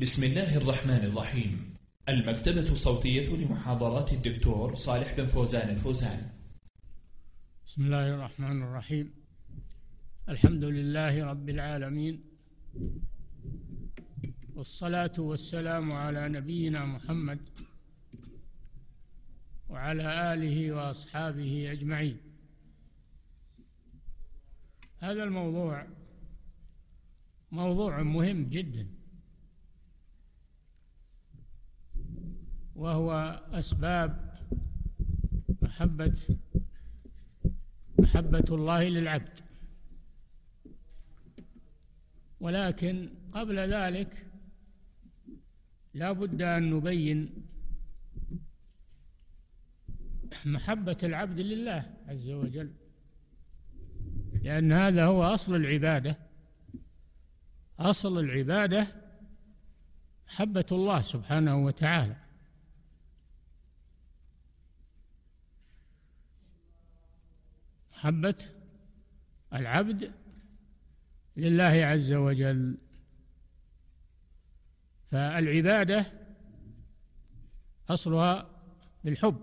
بسم الله الرحمن الرحيم المكتبة الصوتية لمحاضرات الدكتور صالح بن فوزان الفوزان بسم الله الرحمن الرحيم الحمد لله رب العالمين والصلاة والسلام على نبينا محمد وعلى آله وأصحابه أجمعين هذا الموضوع موضوع مهم جداً وهو أسباب محبة محبة الله للعبد ولكن قبل ذلك لا بد أن نبين محبة العبد لله عز وجل لأن هذا هو أصل العبادة أصل العبادة محبة الله سبحانه وتعالى محبة العبد لله عز وجل فالعبادة أصلها بالحب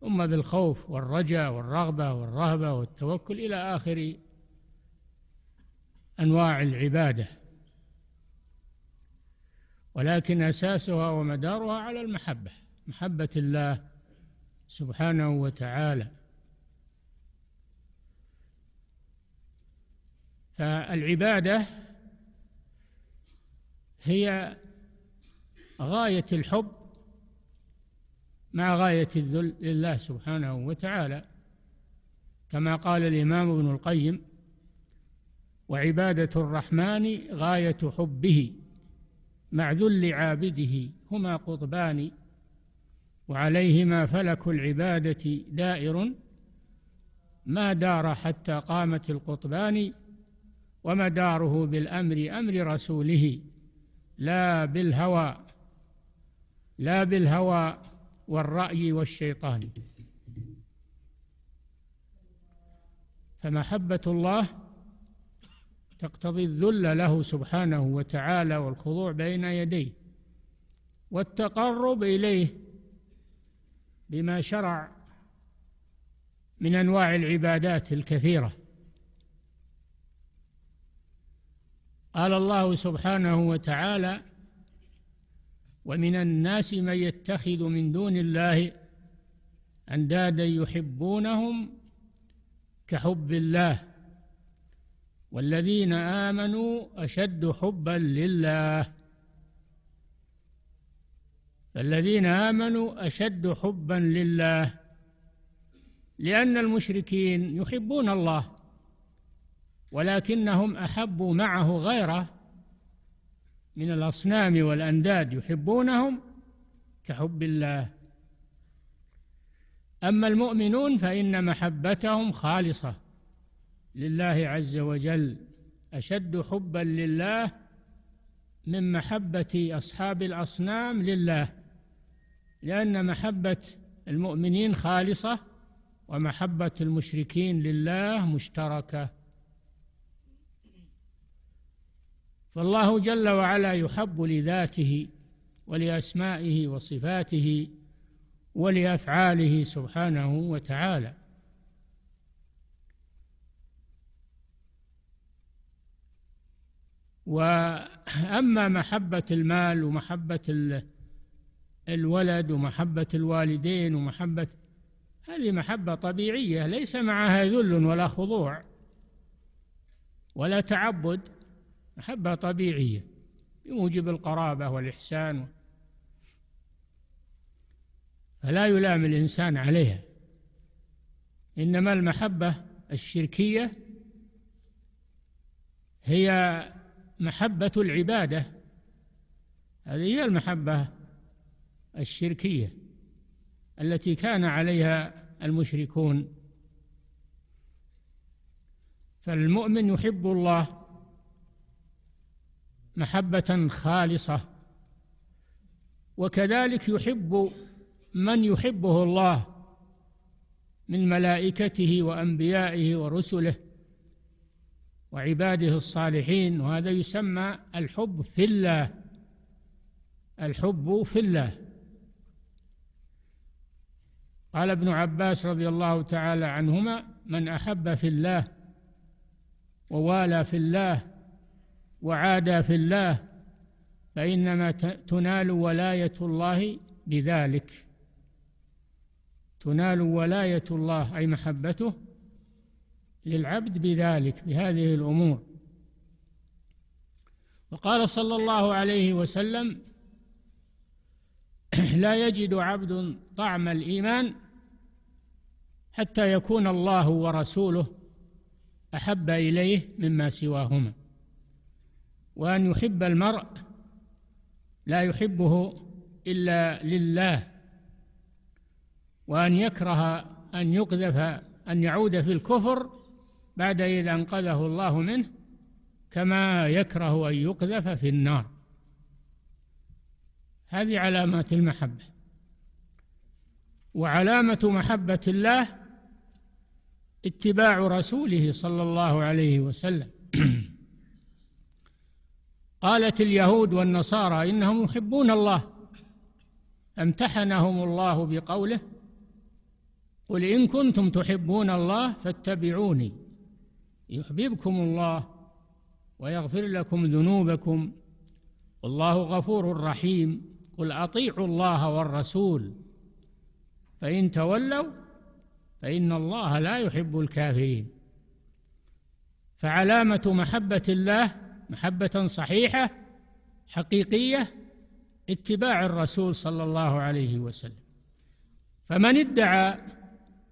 ثم بالخوف والرجاء والرغبة والرهبة والتوكل إلى آخر أنواع العبادة ولكن أساسها ومدارها على المحبة محبة الله سبحانه وتعالى فالعبادة هي غاية الحب مع غاية الذل لله سبحانه وتعالى كما قال الإمام ابن القيم وعبادة الرحمن غاية حبه مع ذل عابده هما قطبان وعليهما فلك العبادة دائر ما دار حتى قامت القطبان ومداره بالامر امر رسوله لا بالهوى لا بالهوى والراي والشيطان فمحبه الله تقتضي الذل له سبحانه وتعالى والخضوع بين يديه والتقرب اليه بما شرع من انواع العبادات الكثيره قال الله سبحانه وتعالى ومن الناس من يتخذ من دون الله اندادا يحبونهم كحب الله والذين امنوا اشد حبا لله فالذين امنوا اشد حبا لله لان المشركين يحبون الله ولكنهم أحبوا معه غيره من الأصنام والأنداد يحبونهم كحب الله أما المؤمنون فإن محبتهم خالصة لله عز وجل أشد حبا لله من محبة أصحاب الأصنام لله لأن محبة المؤمنين خالصة ومحبة المشركين لله مشتركة فالله جل وعلا يحب لذاته ولاسمائه وصفاته ولافعاله سبحانه وتعالى واما محبه المال ومحبه الولد ومحبه الوالدين ومحبه هذه محبه طبيعيه ليس معها ذل ولا خضوع ولا تعبد محبة طبيعية بموجب القرابة والإحسان فلا يلام الإنسان عليها إنما المحبة الشركية هي محبة العبادة هذه هي المحبة الشركية التي كان عليها المشركون فالمؤمن يحب الله محبة خالصة وكذلك يحب من يحبه الله من ملائكته وأنبيائه ورسله وعباده الصالحين وهذا يسمى الحب في الله الحب في الله قال ابن عباس رضي الله تعالى عنهما من احب في الله ووالى في الله وعادى في الله فإنما تنال ولاية الله بذلك تنال ولاية الله أي محبته للعبد بذلك بهذه الأمور وقال صلى الله عليه وسلم لا يجد عبد طعم الإيمان حتى يكون الله ورسوله أحب إليه مما سواهما وأن يحب المرء لا يحبه إلا لله وأن يكره أن يقذف أن يعود في الكفر بعد إذ أنقذه الله منه كما يكره أن يقذف في النار هذه علامات المحبة وعلامة محبة الله اتباع رسوله صلى الله عليه وسلم قالت اليهود والنصارى انهم يحبون الله امتحنهم الله بقوله قل ان كنتم تحبون الله فاتبعوني يحببكم الله ويغفر لكم ذنوبكم والله غفور رحيم قل اطيعوا الله والرسول فان تولوا فان الله لا يحب الكافرين فعلامه محبه الله محبه صحيحه حقيقيه اتباع الرسول صلى الله عليه وسلم فمن ادعى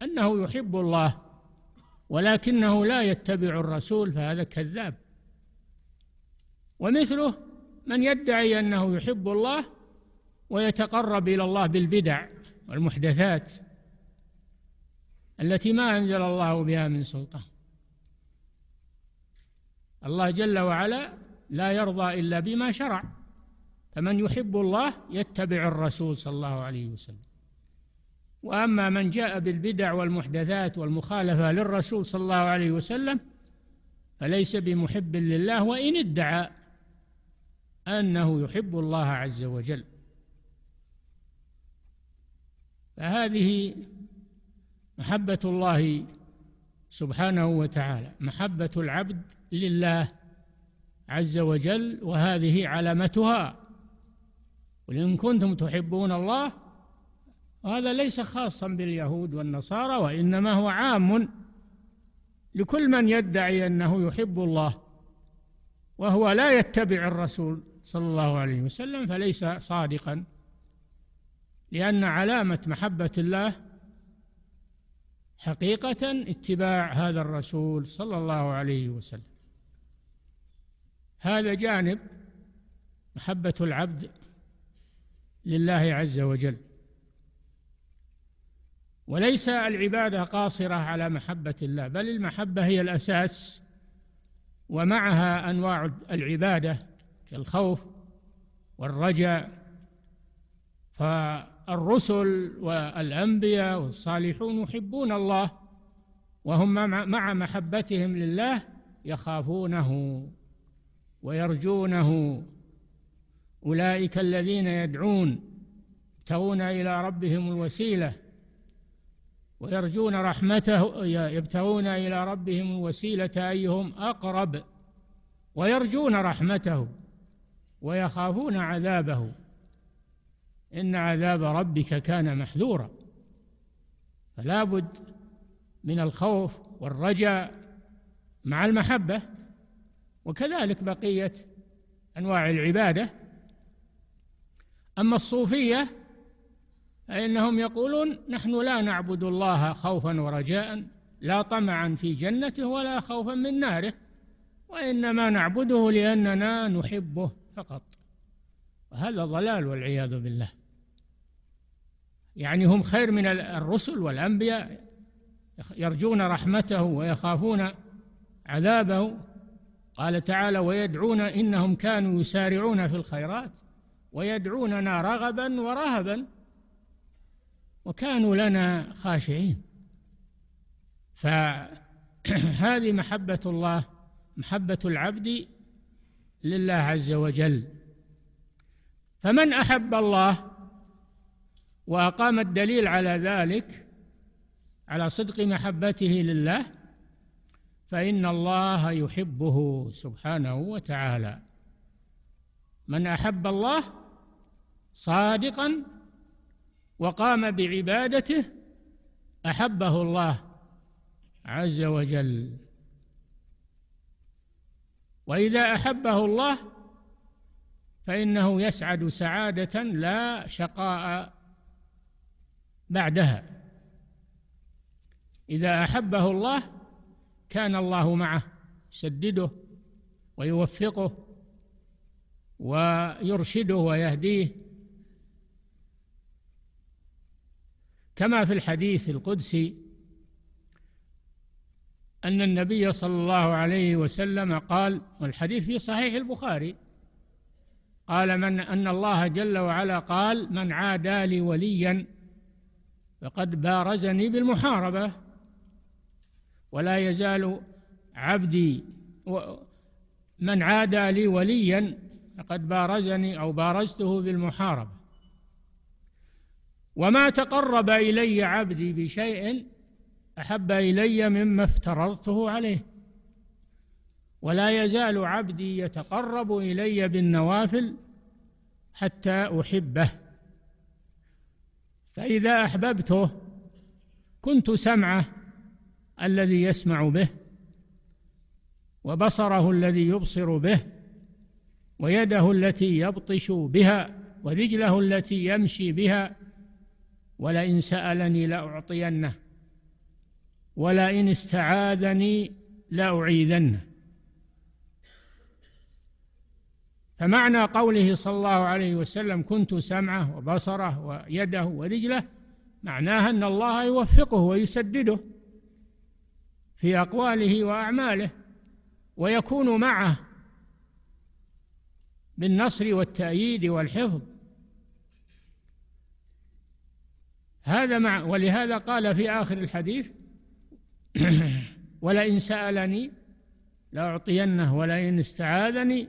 انه يحب الله ولكنه لا يتبع الرسول فهذا كذاب ومثله من يدعي انه يحب الله ويتقرب الى الله بالبدع والمحدثات التي ما انزل الله بها من سلطان الله جل وعلا لا يرضى إلا بما شرع فمن يحب الله يتبع الرسول صلى الله عليه وسلم واما من جاء بالبدع والمحدثات والمخالفه للرسول صلى الله عليه وسلم فليس بمحب لله وان ادعى انه يحب الله عز وجل فهذه محبه الله سبحانه وتعالى محبه العبد لله عز وجل وهذه علامتها قل إن كنتم تحبون الله وهذا ليس خاصا باليهود والنصارى وإنما هو عام لكل من يدعي أنه يحب الله وهو لا يتبع الرسول صلى الله عليه وسلم فليس صادقا لأن علامة محبة الله حقيقة اتباع هذا الرسول صلى الله عليه وسلم هذا جانب محبة العبد لله عز وجل وليس العبادة قاصرة على محبة الله بل المحبة هي الأساس ومعها أنواع العبادة كالخوف والرجاء فالرسل والأنبياء والصالحون يحبون الله وهم مع محبتهم لله يخافونه ويرجونه أولئك الذين يدعون يبتغون إلى ربهم الوسيلة ويرجون رحمته يبتغون إلى ربهم الوسيلة أيهم أقرب ويرجون رحمته ويخافون عذابه إن عذاب ربك كان محذورا فلا بد من الخوف والرجاء مع المحبه وكذلك بقية أنواع العبادة أما الصوفية فإنهم يقولون نحن لا نعبد الله خوفا ورجاء لا طمعا في جنته ولا خوفا من ناره وإنما نعبده لأننا نحبه فقط وهذا ضلال والعياذ بالله يعني هم خير من الرسل والأنبياء يرجون رحمته ويخافون عذابه قال تعالى ويدعون انهم كانوا يسارعون في الخيرات ويدعوننا رغبا ورهبا وكانوا لنا خاشعين فهذه محبه الله محبه العبد لله عز وجل فمن احب الله واقام الدليل على ذلك على صدق محبته لله فإن الله يحبه سبحانه وتعالى من أحب الله صادقا وقام بعبادته أحبه الله عز وجل وإذا أحبه الله فإنه يسعد سعادة لا شقاء بعدها إذا أحبه الله كان الله معه يسدده ويوفقه ويرشده ويهديه كما في الحديث القدسي أن النبي صلى الله عليه وسلم قال والحديث في صحيح البخاري قال من أن الله جل وعلا قال من عادى لي وليا فقد بارزني بالمحاربة ولا يزال عبدي من عادى لي وليا لقد بارزني او بارزته بالمحاربه وما تقرب الي عبدي بشيء احب الي مما افترضته عليه ولا يزال عبدي يتقرب الي بالنوافل حتى احبه فاذا احببته كنت سمعه الذي يسمع به وبصره الذي يبصر به ويده التي يبطش بها ورجله التي يمشي بها ولئن سالني لاعطينه ولئن استعاذني لاعيذنه فمعنى قوله صلى الله عليه وسلم كنت سمعه وبصره ويده ورجله معناها ان الله يوفقه ويسدده في أقواله وأعماله ويكون معه بالنصر والتأييد والحفظ هذا مع ولهذا قال في آخر الحديث ولئن سألني لأعطينه ولئن استعاذني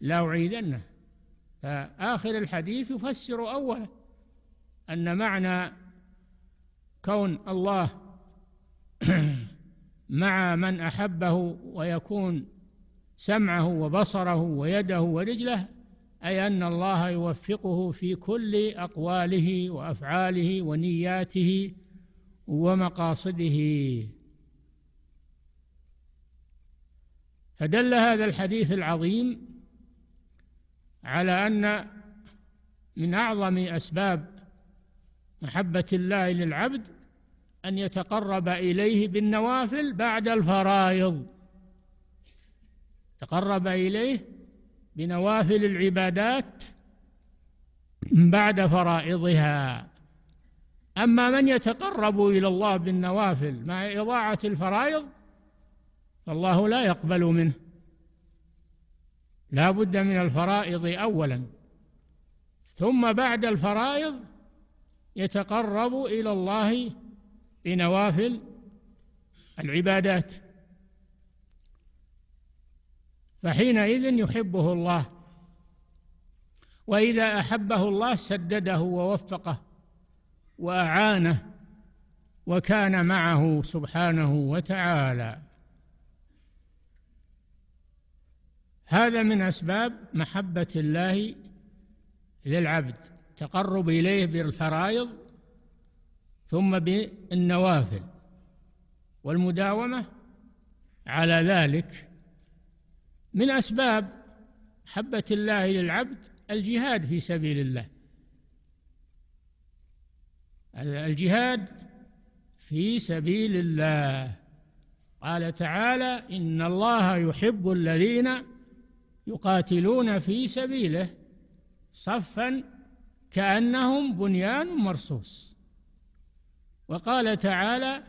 لأعيدنه فآخر الحديث يفسر أوله أن معنى كون الله مع من احبه ويكون سمعه وبصره ويده ورجله اي ان الله يوفقه في كل اقواله وافعاله ونياته ومقاصده فدل هذا الحديث العظيم على ان من اعظم اسباب محبه الله للعبد أن يتقرب إليه بالنوافل بعد الفرائض تقرب إليه بنوافل العبادات بعد فرائضها أما من يتقرب إلى الله بالنوافل مع إضاعة الفرائض فالله لا يقبل منه لا بد من الفرائض أولا ثم بعد الفرائض يتقرب إلى الله بنوافل العبادات فحينئذ يحبه الله واذا احبه الله سدده ووفقه واعانه وكان معه سبحانه وتعالى هذا من اسباب محبه الله للعبد تقرب اليه بالفرائض ثم بالنوافل والمداومة على ذلك من أسباب حبة الله للعبد الجهاد في سبيل الله الجهاد في سبيل الله قال تعالى إن الله يحب الذين يقاتلون في سبيله صفا كأنهم بنيان مرصوص وقال تعالى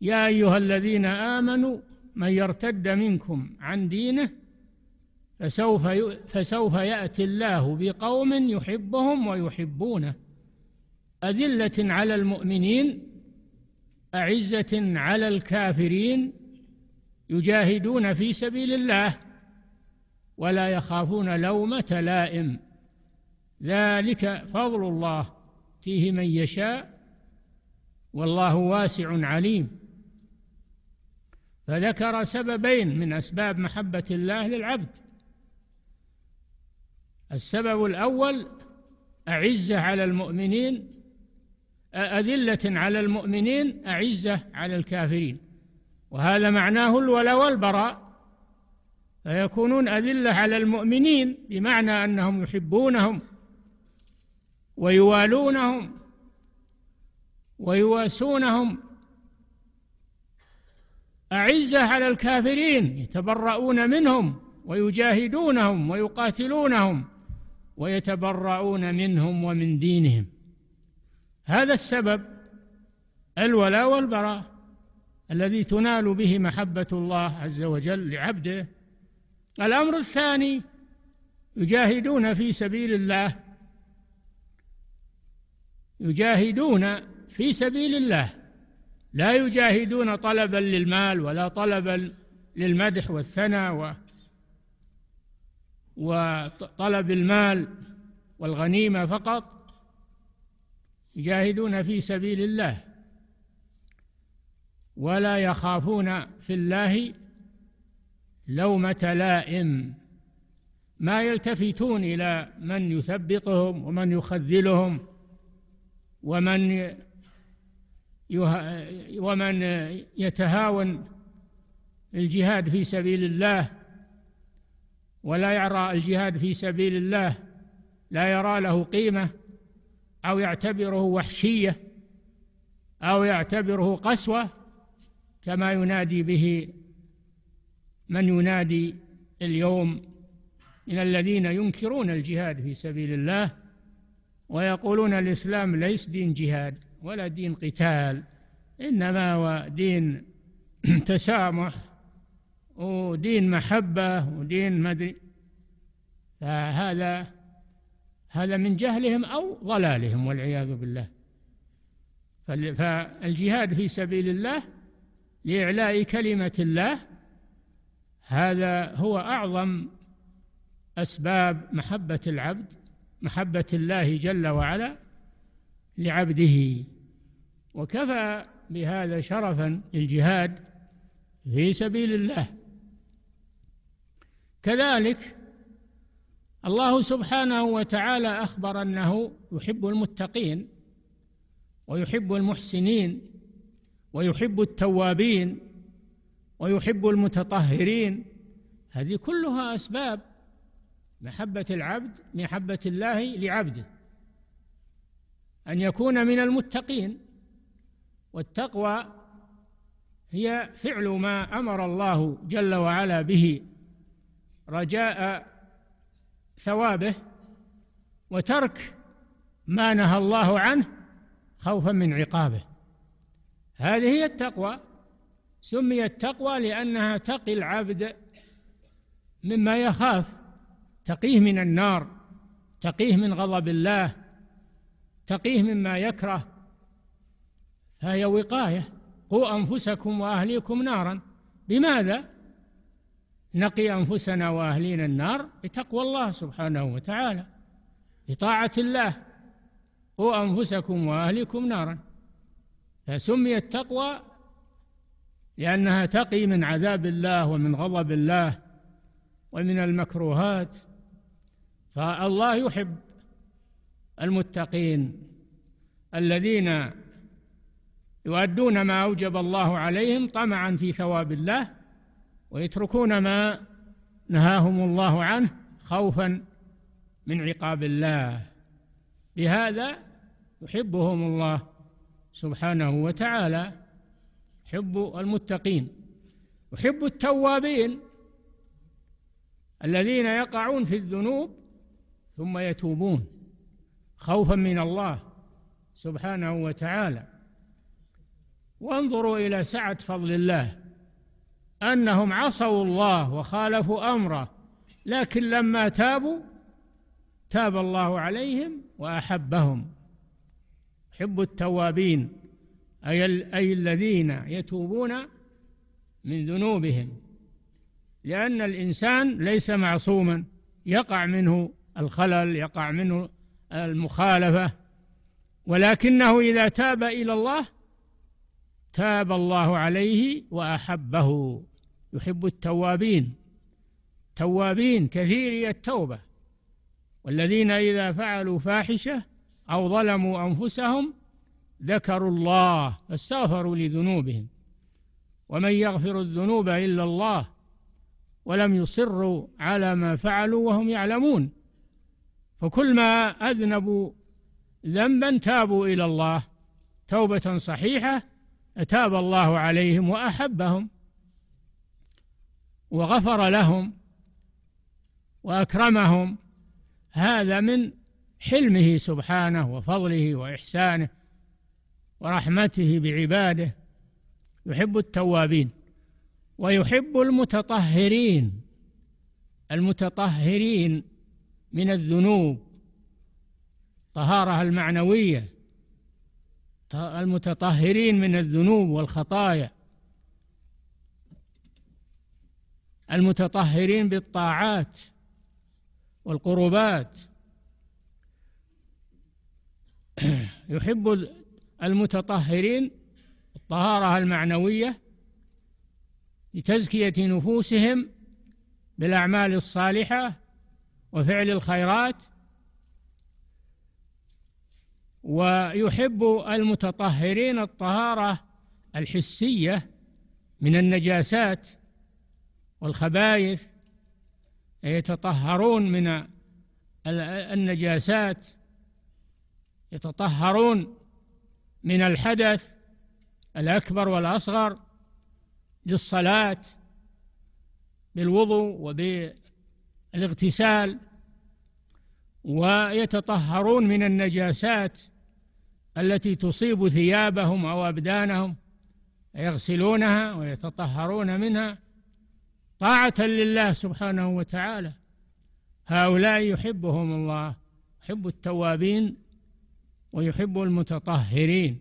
يا ايها الذين امنوا من يرتد منكم عن دينه فسوف فسوف ياتي الله بقوم يحبهم ويحبونه اذله على المؤمنين اعزه على الكافرين يجاهدون في سبيل الله ولا يخافون لومه لائم ذلك فضل الله فيه من يشاء والله واسع عليم فذكر سببين من اسباب محبه الله للعبد السبب الاول اعزه على المؤمنين اذله على المؤمنين اعزه على الكافرين وهذا معناه الولا والبراء فيكونون اذله على المؤمنين بمعنى انهم يحبونهم ويوالونهم ويواسونهم أعزة على الكافرين يتبرؤون منهم ويجاهدونهم ويقاتلونهم ويتبرؤون منهم ومن دينهم هذا السبب الولاء والبراء الذي تنال به محبة الله عز وجل لعبده الأمر الثاني يجاهدون في سبيل الله يجاهدون في سبيل الله لا يجاهدون طلبا للمال ولا طلبا للمدح والثناء و وطلب المال والغنيمه فقط يجاهدون في سبيل الله ولا يخافون في الله لومه لائم ما يلتفتون الى من يثبطهم ومن يخذلهم ومن ومن يتهاون الجهاد في سبيل الله ولا يرى الجهاد في سبيل الله لا يرى له قيمه او يعتبره وحشيه او يعتبره قسوه كما ينادي به من ينادي اليوم من الذين ينكرون الجهاد في سبيل الله ويقولون الاسلام ليس دين جهاد ولا دين قتال إنما هو دين تسامح ودين محبة ودين مدري فهذا هذا من جهلهم أو ضلالهم والعياذ بالله فالجهاد في سبيل الله لإعلاء كلمة الله هذا هو أعظم أسباب محبة العبد محبة الله جل وعلا لعبده وكفى بهذا شرفا للجهاد في سبيل الله كذلك الله سبحانه وتعالى اخبر انه يحب المتقين ويحب المحسنين ويحب التوابين ويحب المتطهرين هذه كلها اسباب محبه العبد محبه الله لعبده أن يكون من المتقين والتقوى هي فعل ما أمر الله جل وعلا به رجاء ثوابه وترك ما نهى الله عنه خوفا من عقابه هذه هي التقوى سميت تقوى لأنها تقي العبد مما يخاف تقيه من النار تقيه من غضب الله تقيه مما يكره فهي وقايه قوا انفسكم واهليكم نارا بماذا نقي انفسنا واهلينا النار بتقوى الله سبحانه وتعالى بطاعه الله قوا انفسكم واهليكم نارا فسميت تقوى لانها تقي من عذاب الله ومن غضب الله ومن المكروهات فالله يحب المتقين الذين يؤدون ما أوجب الله عليهم طمعا في ثواب الله ويتركون ما نهاهم الله عنه خوفا من عقاب الله بهذا يحبهم الله سبحانه وتعالى يحب المتقين يحب التوابين الذين يقعون في الذنوب ثم يتوبون خوفا من الله سبحانه وتعالى وانظروا الى سعه فضل الله انهم عصوا الله وخالفوا امره لكن لما تابوا تاب الله عليهم واحبهم حب التوابين اي اي الذين يتوبون من ذنوبهم لان الانسان ليس معصوما يقع منه الخلل يقع منه المخالفة ولكنه إذا تاب إلى الله تاب الله عليه وأحبه يحب التوابين توابين كثيري التوبة والذين إذا فعلوا فاحشة أو ظلموا أنفسهم ذكروا الله فاستغفروا لذنوبهم ومن يغفر الذنوب إلا الله ولم يصروا على ما فعلوا وهم يعلمون وكل ما أذنبوا ذنبا تابوا إلى الله توبة صحيحة تاب الله عليهم وأحبهم وغفر لهم وأكرمهم هذا من حلمه سبحانه وفضله وإحسانه ورحمته بعباده يحب التوابين ويحب المتطهرين المتطهرين من الذنوب طهارة المعنوية المتطهرين من الذنوب والخطايا المتطهرين بالطاعات والقربات يحب المتطهرين الطهارة المعنوية لتزكية نفوسهم بالأعمال الصالحة وفعل الخيرات ويحب المتطهرين الطهاره الحسيه من النجاسات والخبايث يتطهرون من النجاسات يتطهرون من الحدث الاكبر والاصغر للصلاه بالوضوء وب الاغتسال ويتطهرون من النجاسات التي تصيب ثيابهم او ابدانهم يغسلونها ويتطهرون منها طاعه لله سبحانه وتعالى هؤلاء يحبهم الله يحب التوابين ويحب المتطهرين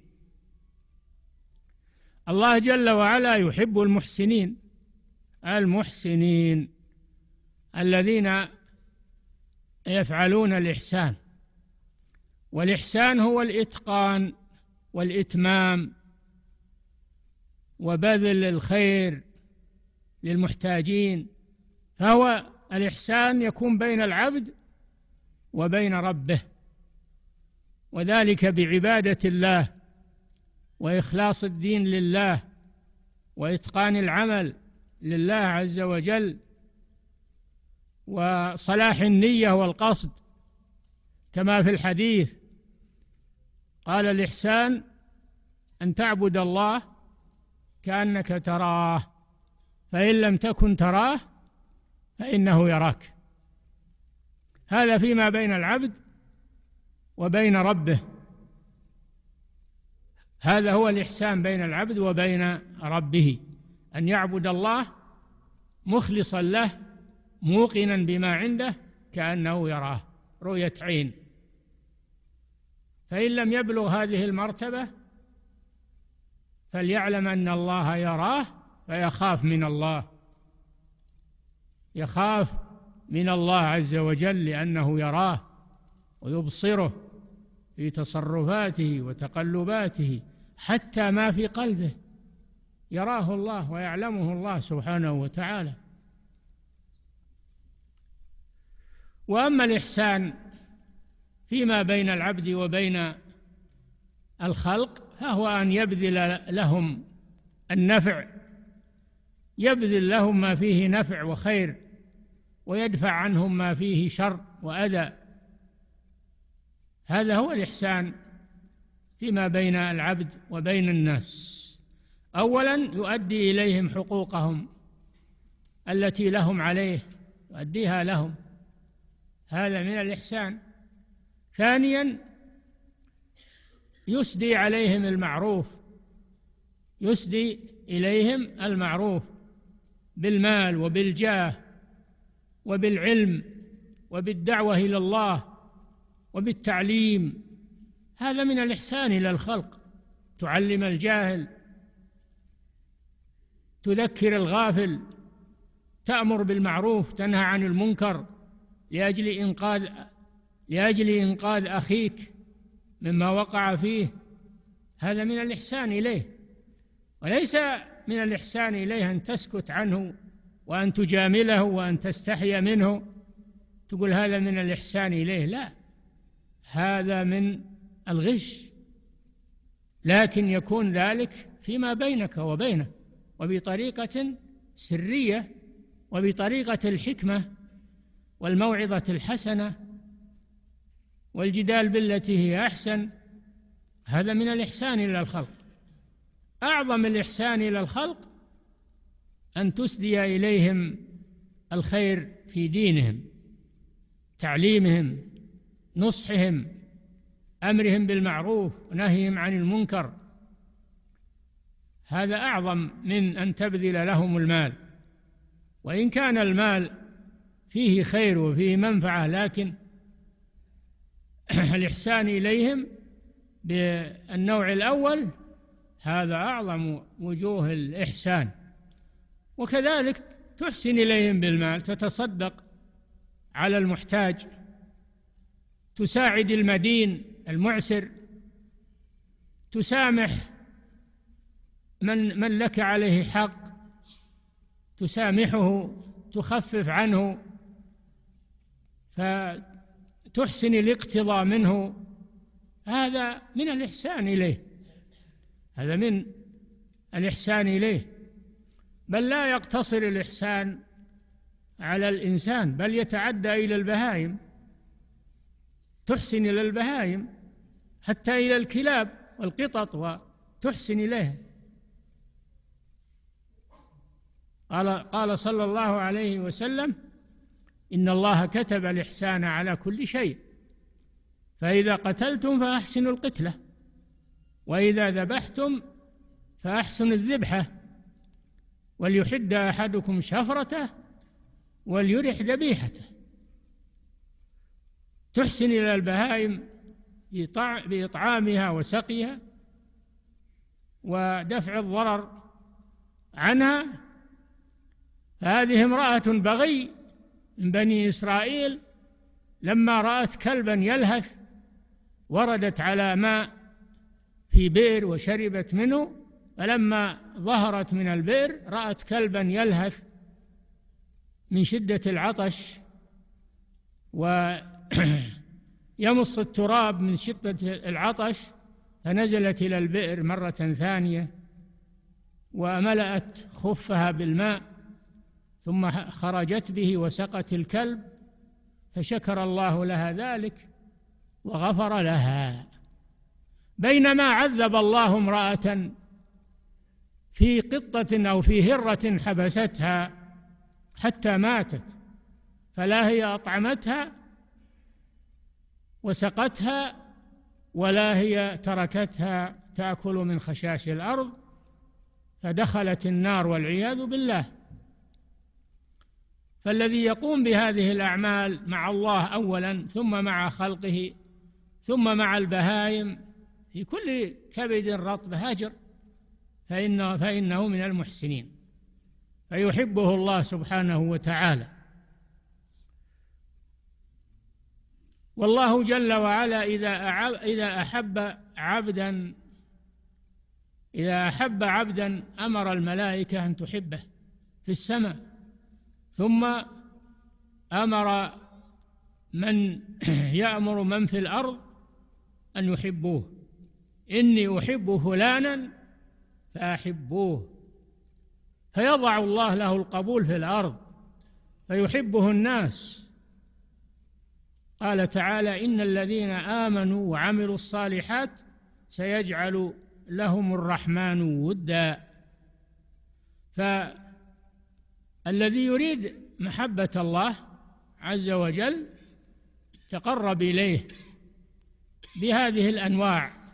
الله جل وعلا يحب المحسنين المحسنين الذين يفعلون الإحسان والإحسان هو الإتقان والإتمام وبذل الخير للمحتاجين فهو الإحسان يكون بين العبد وبين ربه وذلك بعبادة الله وإخلاص الدين لله وإتقان العمل لله عز وجل وصلاح النية والقصد كما في الحديث قال الإحسان أن تعبد الله كأنك تراه فإن لم تكن تراه فإنه يراك هذا فيما بين العبد وبين ربه هذا هو الإحسان بين العبد وبين ربه أن يعبد الله مخلصا له موقنا بما عنده كأنه يراه رؤية عين فإن لم يبلغ هذه المرتبة فليعلم أن الله يراه فيخاف من الله يخاف من الله عز وجل لأنه يراه ويبصره في تصرفاته وتقلباته حتى ما في قلبه يراه الله ويعلمه الله سبحانه وتعالى واما الاحسان فيما بين العبد وبين الخلق فهو ان يبذل لهم النفع يبذل لهم ما فيه نفع وخير ويدفع عنهم ما فيه شر واذى هذا هو الاحسان فيما بين العبد وبين الناس اولا يؤدي اليهم حقوقهم التي لهم عليه يؤديها لهم هذا من الإحسان ثانيا يسدي عليهم المعروف يسدي إليهم المعروف بالمال وبالجاه وبالعلم وبالدعوة إلى الله وبالتعليم هذا من الإحسان إلى الخلق تعلم الجاهل تذكر الغافل تأمر بالمعروف تنهى عن المنكر لاجل انقاذ لاجل انقاذ اخيك مما وقع فيه هذا من الاحسان اليه وليس من الاحسان اليه ان تسكت عنه وان تجامله وان تستحي منه تقول هذا من الاحسان اليه لا هذا من الغش لكن يكون ذلك فيما بينك وبينه وبطريقه سريه وبطريقه الحكمه والموعظة الحسنة والجدال بالتي هي أحسن هذا من الإحسان إلى الخلق أعظم الإحسان إلى الخلق أن تسدي إليهم الخير في دينهم تعليمهم نصحهم أمرهم بالمعروف نهيهم عن المنكر هذا أعظم من أن تبذل لهم المال وإن كان المال فيه خير وفيه منفعة لكن الإحسان إليهم بالنوع الأول هذا أعظم وجوه الإحسان وكذلك تحسن إليهم بالمال تتصدق على المحتاج تساعد المدين المعسر تسامح من من لك عليه حق تسامحه تخفف عنه فتحسن الاقتضاء منه هذا من الإحسان إليه هذا من الإحسان إليه بل لا يقتصر الإحسان على الإنسان بل يتعدى إلى البهائم تحسن إلى البهائم حتى إلى الكلاب والقطط وتحسن إليها قال قال صلى الله عليه وسلم إن الله كتب الإحسان على كل شيء فإذا قتلتم فأحسنوا القتلة وإذا ذبحتم فأحسنوا الذبحة وليحد أحدكم شفرته وليرح ذبيحته تحسن إلى البهائم بإطعامها وسقيها ودفع الضرر عنها هذه امرأة بغي من بني إسرائيل لما رأت كلبا يلهث وردت على ماء في بئر وشربت منه فلما ظهرت من البئر رأت كلبا يلهث من شدة العطش ويمص التراب من شدة العطش فنزلت إلى البئر مرة ثانية وملأت خفها بالماء ثم خرجت به وسقت الكلب فشكر الله لها ذلك وغفر لها بينما عذب الله امرأة في قطة أو في هرة حبستها حتى ماتت فلا هي أطعمتها وسقتها ولا هي تركتها تأكل من خشاش الأرض فدخلت النار والعياذ بالله فالذي يقوم بهذه الاعمال مع الله اولا ثم مع خلقه ثم مع البهائم في كل كبد رطبه هاجر فإنه, فانه من المحسنين فيحبه الله سبحانه وتعالى والله جل وعلا اذا اذا احب عبدا اذا احب عبدا امر الملائكه ان تحبه في السماء ثم امر من يامر من في الارض ان يحبوه اني احب فلانا فاحبوه فيضع الله له القبول في الارض فيحبه الناس قال تعالى ان الذين امنوا وعملوا الصالحات سيجعل لهم الرحمن ودا ف الذي يريد محبة الله عز وجل تقرب إليه بهذه الأنواع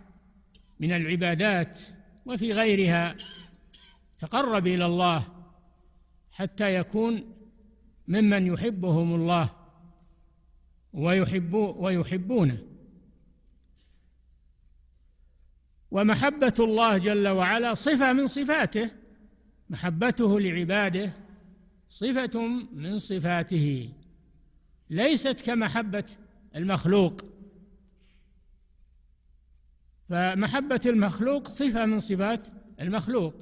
من العبادات وفي غيرها تقرب إلى الله حتى يكون ممن يحبهم الله ويحبو ويحبونه ومحبة الله جل وعلا صفة من صفاته محبته لعباده صفة من صفاته ليست كمحبة المخلوق فمحبة المخلوق صفة من صفات المخلوق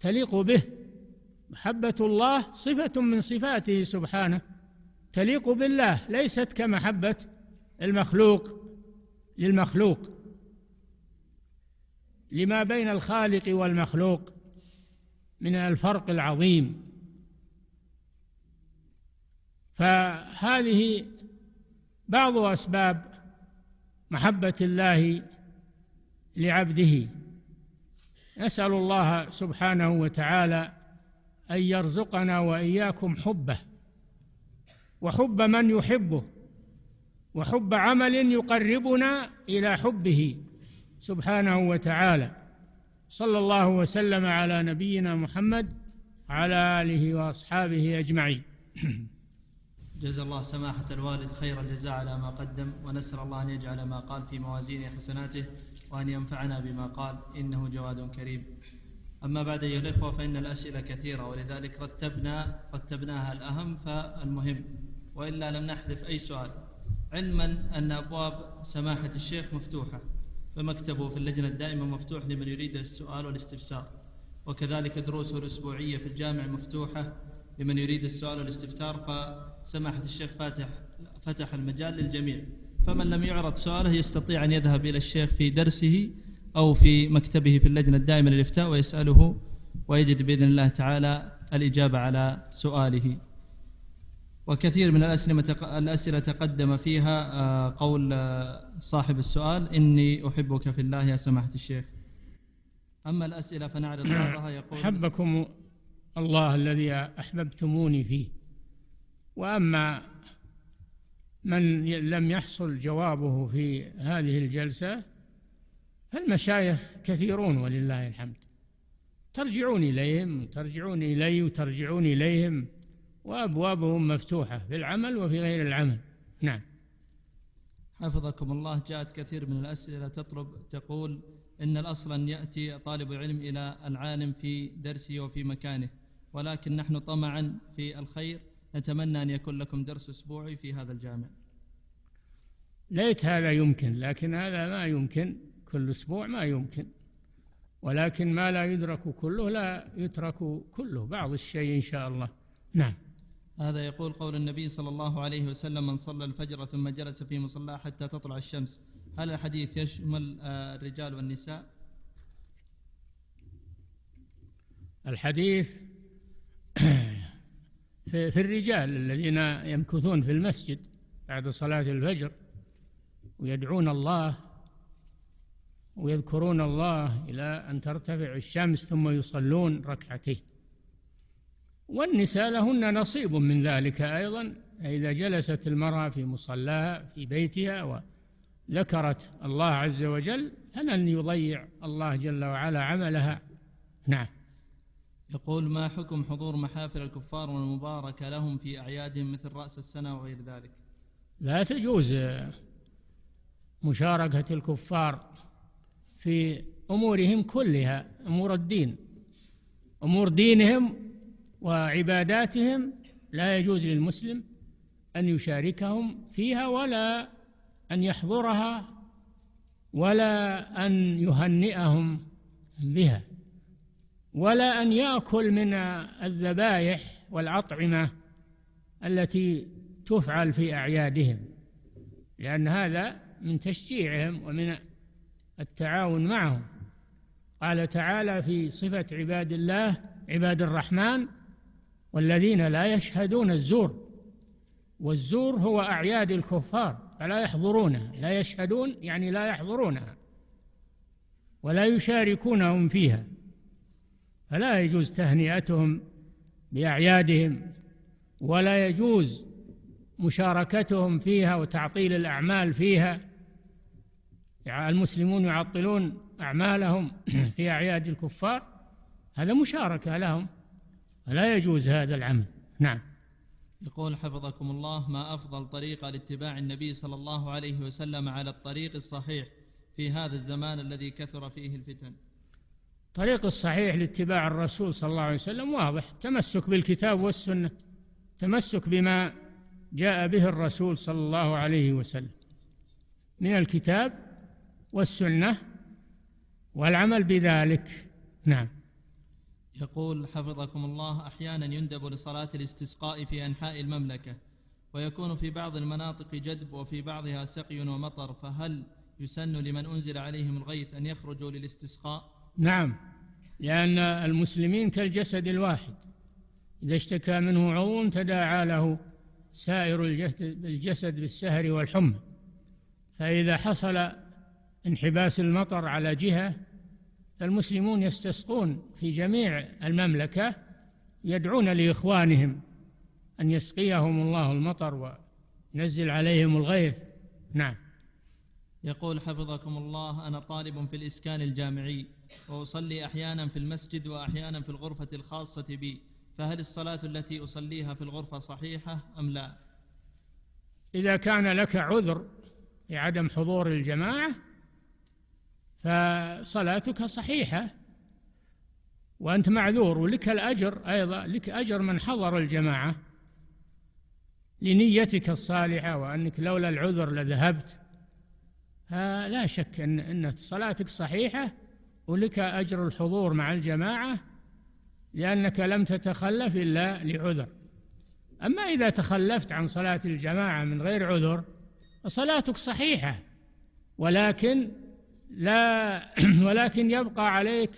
تليق به محبة الله صفة من صفاته سبحانه تليق بالله ليست كمحبة المخلوق للمخلوق لما بين الخالق والمخلوق من الفرق العظيم فهذه بعض أسباب محبة الله لعبده نسأل الله سبحانه وتعالى أن يرزقنا وإياكم حبه وحب من يحبه وحب عمل يقربنا إلى حبه سبحانه وتعالى صلى الله وسلم على نبينا محمد على آله وأصحابه أجمعين جزا الله سماحة الوالد خير الجزاء على ما قدم ونسأل الله أن يجعل ما قال في موازين حسناته وأن ينفعنا بما قال إنه جواد كريم أما بعد أيها الإخوة فإن الأسئلة كثيرة ولذلك رتبنا رتبناها الأهم فالمهم وإلا لم نحذف أي سؤال علما أن أبواب سماحة الشيخ مفتوحة فمكتبه في اللجنة الدائمة مفتوح لمن يريد السؤال والاستفسار وكذلك دروسه الأسبوعية في الجامع مفتوحة لمن يريد السؤال والاستفتار فسماحة الشيخ فاتح فتح المجال للجميع فمن لم يعرض سؤاله يستطيع أن يذهب إلى الشيخ في درسه أو في مكتبه في اللجنة الدائمة للإفتاء ويسأله ويجد بإذن الله تعالى الإجابة على سؤاله وكثير من الأسئلة تقدم فيها آه، قول آه، صاحب السؤال إني أحبك في الله يا سماحة الشيخ أما الأسئلة فنعرض بعضها يقول حبكم الله الذي أحببتموني فيه وأما من لم يحصل جوابه في هذه الجلسة فالمشايخ كثيرون ولله الحمد ترجعون إليهم ترجعون إلي وترجعون إليهم وأبوابهم مفتوحة في العمل وفي غير العمل نعم حفظكم الله جاءت كثير من الأسئلة تطلب تقول إن الأصل أن يأتي طالب العلم إلى العالم في درسه وفي مكانه ولكن نحن طمعا في الخير نتمنى أن يكون لكم درس أسبوعي في هذا الجامع ليت هذا يمكن لكن هذا ما يمكن كل أسبوع ما يمكن ولكن ما لا يدرك كله لا يترك كله بعض الشيء إن شاء الله نعم هذا يقول قول النبي صلى الله عليه وسلم من صلى الفجر ثم جلس في مصلاه حتى تطلع الشمس هل الحديث يشمل آه، الرجال والنساء الحديث في الرجال الذين يمكثون في المسجد بعد صلاة الفجر ويدعون الله ويذكرون الله إلى أن ترتفع الشمس ثم يصلون ركعتين والنساء لهن نصيب من ذلك أيضا إذا جلست المرأة في مصلاها في بيتها وذكرت الله عز وجل فلن يضيع الله جل وعلا عملها نعم يقول ما حكم حضور محافل الكفار والمباركة لهم في أعيادهم مثل رأس السنة وغير ذلك لا تجوز مشاركة الكفار في أمورهم كلها أمور الدين أمور دينهم وعباداتهم لا يجوز للمسلم أن يشاركهم فيها ولا أن يحضرها ولا أن يهنئهم بها ولا أن يأكل من الذبائح والأطعمة التي تفعل في أعيادهم لأن هذا من تشجيعهم ومن التعاون معهم قال تعالى في صفة عباد الله عباد الرحمن والذين لا يشهدون الزور والزور هو أعياد الكفار فلا يحضرونها لا يشهدون يعني لا يحضرونها ولا يشاركونهم فيها فلا يجوز تهنئتهم باعيادهم ولا يجوز مشاركتهم فيها وتعطيل الاعمال فيها يعني المسلمون يعطلون اعمالهم في اعياد الكفار هذا مشاركه لهم فلا يجوز هذا العمل نعم يقول حفظكم الله ما افضل طريقه لاتباع النبي صلى الله عليه وسلم على الطريق الصحيح في هذا الزمان الذي كثر فيه الفتن الطريق الصحيح لاتباع الرسول صلى الله عليه وسلم واضح تمسك بالكتاب والسنه تمسك بما جاء به الرسول صلى الله عليه وسلم من الكتاب والسنه والعمل بذلك نعم يقول حفظكم الله احيانا يندب لصلاه الاستسقاء في انحاء المملكه ويكون في بعض المناطق جدب وفي بعضها سقي ومطر فهل يسن لمن انزل عليهم الغيث ان يخرجوا للاستسقاء نعم لأن المسلمين كالجسد الواحد إذا اشتكى منه عضو تداعى له سائر الجسد بالسهر والحمى فإذا حصل انحباس المطر على جهة فالمسلمون يستسقون في جميع المملكة يدعون لإخوانهم أن يسقيهم الله المطر وينزل عليهم الغيث نعم يقول حفظكم الله أنا طالب في الإسكان الجامعي وأصلي أحيانا في المسجد وأحيانا في الغرفة الخاصة بي فهل الصلاة التي أصليها في الغرفة صحيحة أم لا إذا كان لك عذر لعدم حضور الجماعة فصلاتك صحيحة وأنت معذور ولك الأجر أيضا لك أجر من حضر الجماعة لنيتك الصالحة وأنك لولا العذر لذهبت فلا شك أن أن صلاتك صحيحة ولك أجر الحضور مع الجماعة لأنك لم تتخلف إلا لعذر أما إذا تخلفت عن صلاة الجماعة من غير عذر فصلاتك صحيحة ولكن لا ولكن يبقى عليك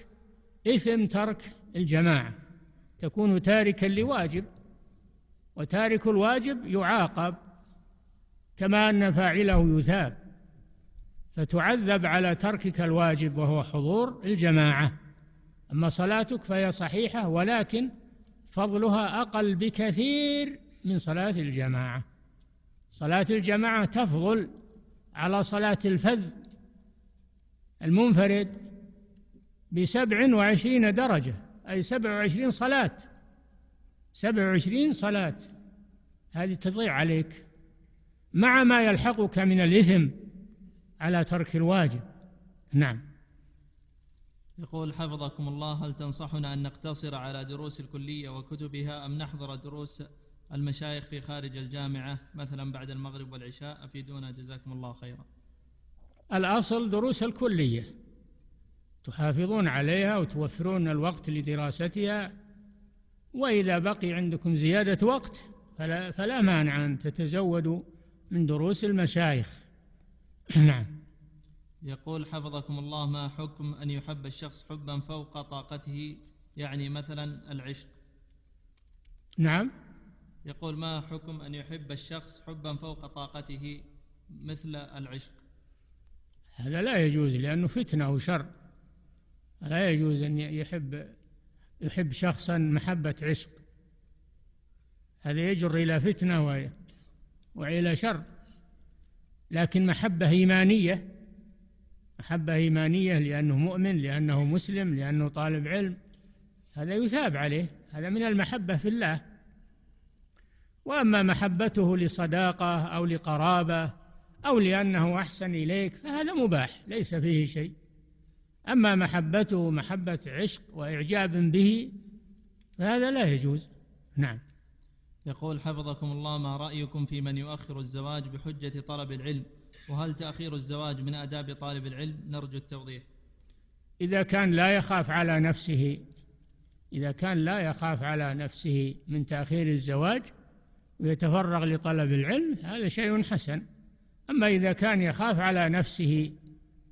إثم ترك الجماعة تكون تاركا لواجب وتارك الواجب يعاقب كما أن فاعله يثاب فتعذب على تركك الواجب وهو حضور الجماعة أما صلاتك فهي صحيحة ولكن فضلها أقل بكثير من صلاة الجماعة صلاة الجماعة تفضل على صلاة الفذ المنفرد بسبع وعشرين درجة أي سبع وعشرين صلاة سبع وعشرين صلاة هذه تضيع عليك مع ما يلحقك من الإثم على ترك الواجب نعم يقول حفظكم الله هل تنصحنا أن نقتصر على دروس الكلية وكتبها أم نحضر دروس المشايخ في خارج الجامعة مثلا بعد المغرب والعشاء أفيدونا جزاكم الله خيرا الأصل دروس الكلية تحافظون عليها وتوفرون الوقت لدراستها وإذا بقي عندكم زيادة وقت فلا, فلا مانع أن تتزودوا من دروس المشايخ نعم يقول حفظكم الله ما حكم أن يحب الشخص حبا فوق طاقته يعني مثلا العشق نعم يقول ما حكم أن يحب الشخص حبا فوق طاقته مثل العشق هذا لا يجوز لأنه فتنة وشر لا يجوز أن يحب يحب شخصا محبة عشق هذا يجر إلى فتنة وإلى شر لكن محبة إيمانية محبة إيمانية لأنه مؤمن لأنه مسلم لأنه طالب علم هذا يثاب عليه هذا من المحبة في الله وأما محبته لصداقة أو لقرابة أو لأنه أحسن إليك فهذا مباح ليس فيه شيء أما محبته محبة عشق وإعجاب به فهذا لا يجوز نعم يقول حفظكم الله ما رأيكم في من يؤخر الزواج بحجة طلب العلم وهل تأخير الزواج من آداب طالب العلم نرجو التوضيح إذا كان لا يخاف على نفسه إذا كان لا يخاف على نفسه من تأخير الزواج ويتفرغ لطلب العلم هذا شيء حسن أما إذا كان يخاف على نفسه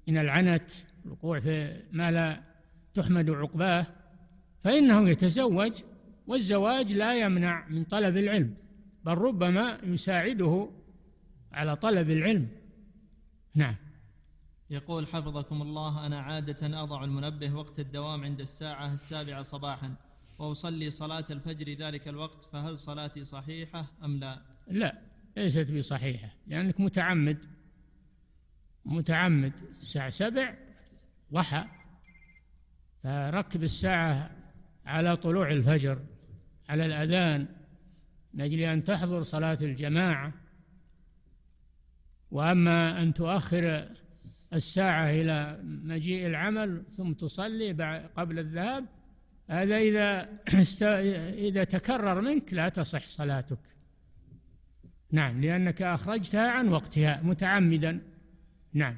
من العنت الوقوع في ما لا تحمد عقباه فإنه يتزوج والزواج لا يمنع من طلب العلم بل ربما يساعده على طلب العلم نعم يقول حفظكم الله أنا عادة أضع المنبه وقت الدوام عند الساعة السابعة صباحا وأصلي صلاة الفجر ذلك الوقت فهل صلاتي صحيحة أم لا؟ لا ليست بصحيحة لأنك متعمد متعمد الساعة سبع ضحى فركب الساعة على طلوع الفجر على الأذان من أجل أن تحضر صلاة الجماعة وأما أن تؤخر الساعة إلى مجيء العمل ثم تصلي قبل الذهاب هذا إذا إذا تكرر منك لا تصح صلاتك نعم لأنك أخرجتها عن وقتها متعمدا نعم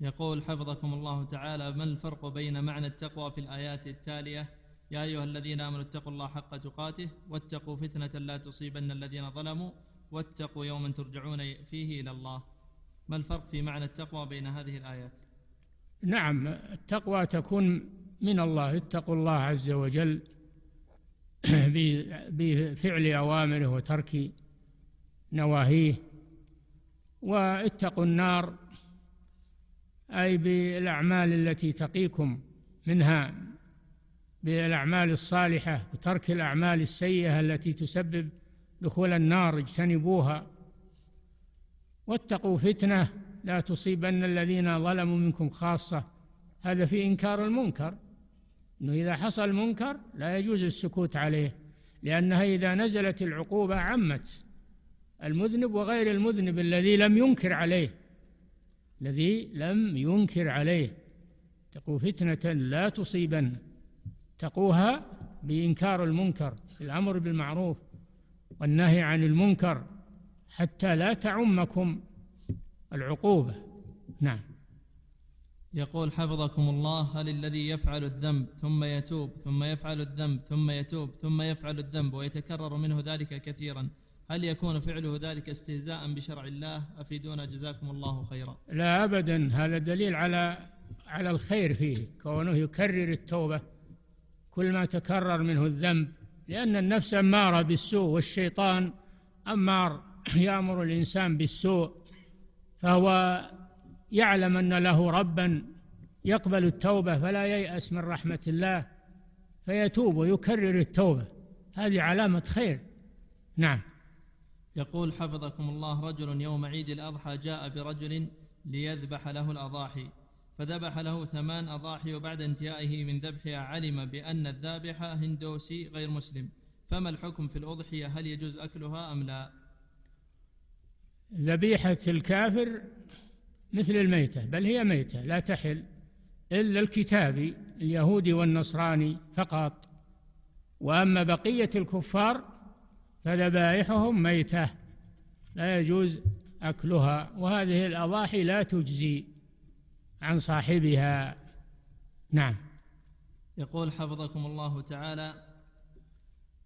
يقول حفظكم الله تعالى ما الفرق بين معنى التقوى في الآيات التالية يا ايها الذين امنوا اتقوا الله حق تقاته واتقوا فتنه لا تصيبن الذين ظلموا واتقوا يوما ترجعون فيه الى الله ما الفرق في معنى التقوى بين هذه الايات نعم التقوى تكون من الله اتقوا الله عز وجل بفعل اوامره وترك نواهيه واتقوا النار اي بالاعمال التي تقيكم منها بالاعمال الصالحه وترك الاعمال السيئه التي تسبب دخول النار اجتنبوها واتقوا فتنه لا تصيبن الذين ظلموا منكم خاصه هذا في انكار المنكر انه اذا حصل منكر لا يجوز السكوت عليه لانها اذا نزلت العقوبه عمت المذنب وغير المذنب الذي لم ينكر عليه الذي لم ينكر عليه اتقوا فتنه لا تصيبن تقوها بإنكار المنكر الأمر بالمعروف والنهي عن المنكر حتى لا تعمكم العقوبة نعم يقول حفظكم الله هل الذي يفعل الذنب ثم يتوب ثم يفعل الذنب ثم يتوب ثم يفعل الذنب ويتكرر منه ذلك كثيرا هل يكون فعله ذلك استهزاء بشرع الله افيدونا جزاكم الله خيرا لا ابدا هذا دليل على على الخير فيه كونه يكرر التوبه كل ما تكرر منه الذنب لأن النفس أمارة بالسوء والشيطان أمار يأمر الإنسان بالسوء فهو يعلم أن له ربا يقبل التوبة فلا ييأس من رحمة الله فيتوب ويكرر التوبة هذه علامة خير نعم يقول حفظكم الله رجل يوم عيد الأضحى جاء برجل ليذبح له الأضاحي فذبح له ثمان أضاحي وبعد انتهائه من ذبحها علم بأن الذابح هندوسي غير مسلم فما الحكم في الأضحية هل يجوز أكلها أم لا ذبيحة الكافر مثل الميتة بل هي ميتة لا تحل إلا الكتابي اليهودي والنصراني فقط وأما بقية الكفار فذبائحهم ميتة لا يجوز أكلها وهذه الأضاحي لا تجزي عن صاحبها نعم يقول حفظكم الله تعالى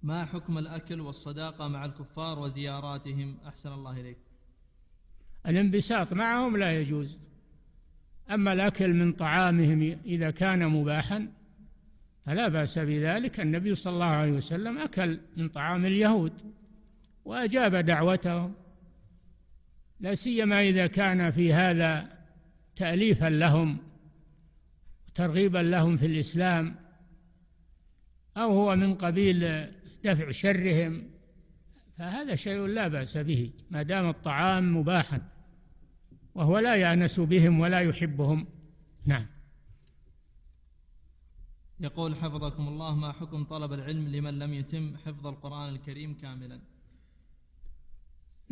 ما حكم الأكل والصداقة مع الكفار وزياراتهم أحسن الله إليك الانبساط معهم لا يجوز أما الأكل من طعامهم إذا كان مباحا فلا بأس بذلك النبي صلى الله عليه وسلم أكل من طعام اليهود وأجاب دعوتهم لا سيما إذا كان في هذا تأليفا لهم ترغيبا لهم في الإسلام أو هو من قبيل دفع شرهم فهذا شيء لا بأس به ما دام الطعام مباحا وهو لا يأنس بهم ولا يحبهم نعم يقول حفظكم الله ما حكم طلب العلم لمن لم يتم حفظ القرآن الكريم كاملا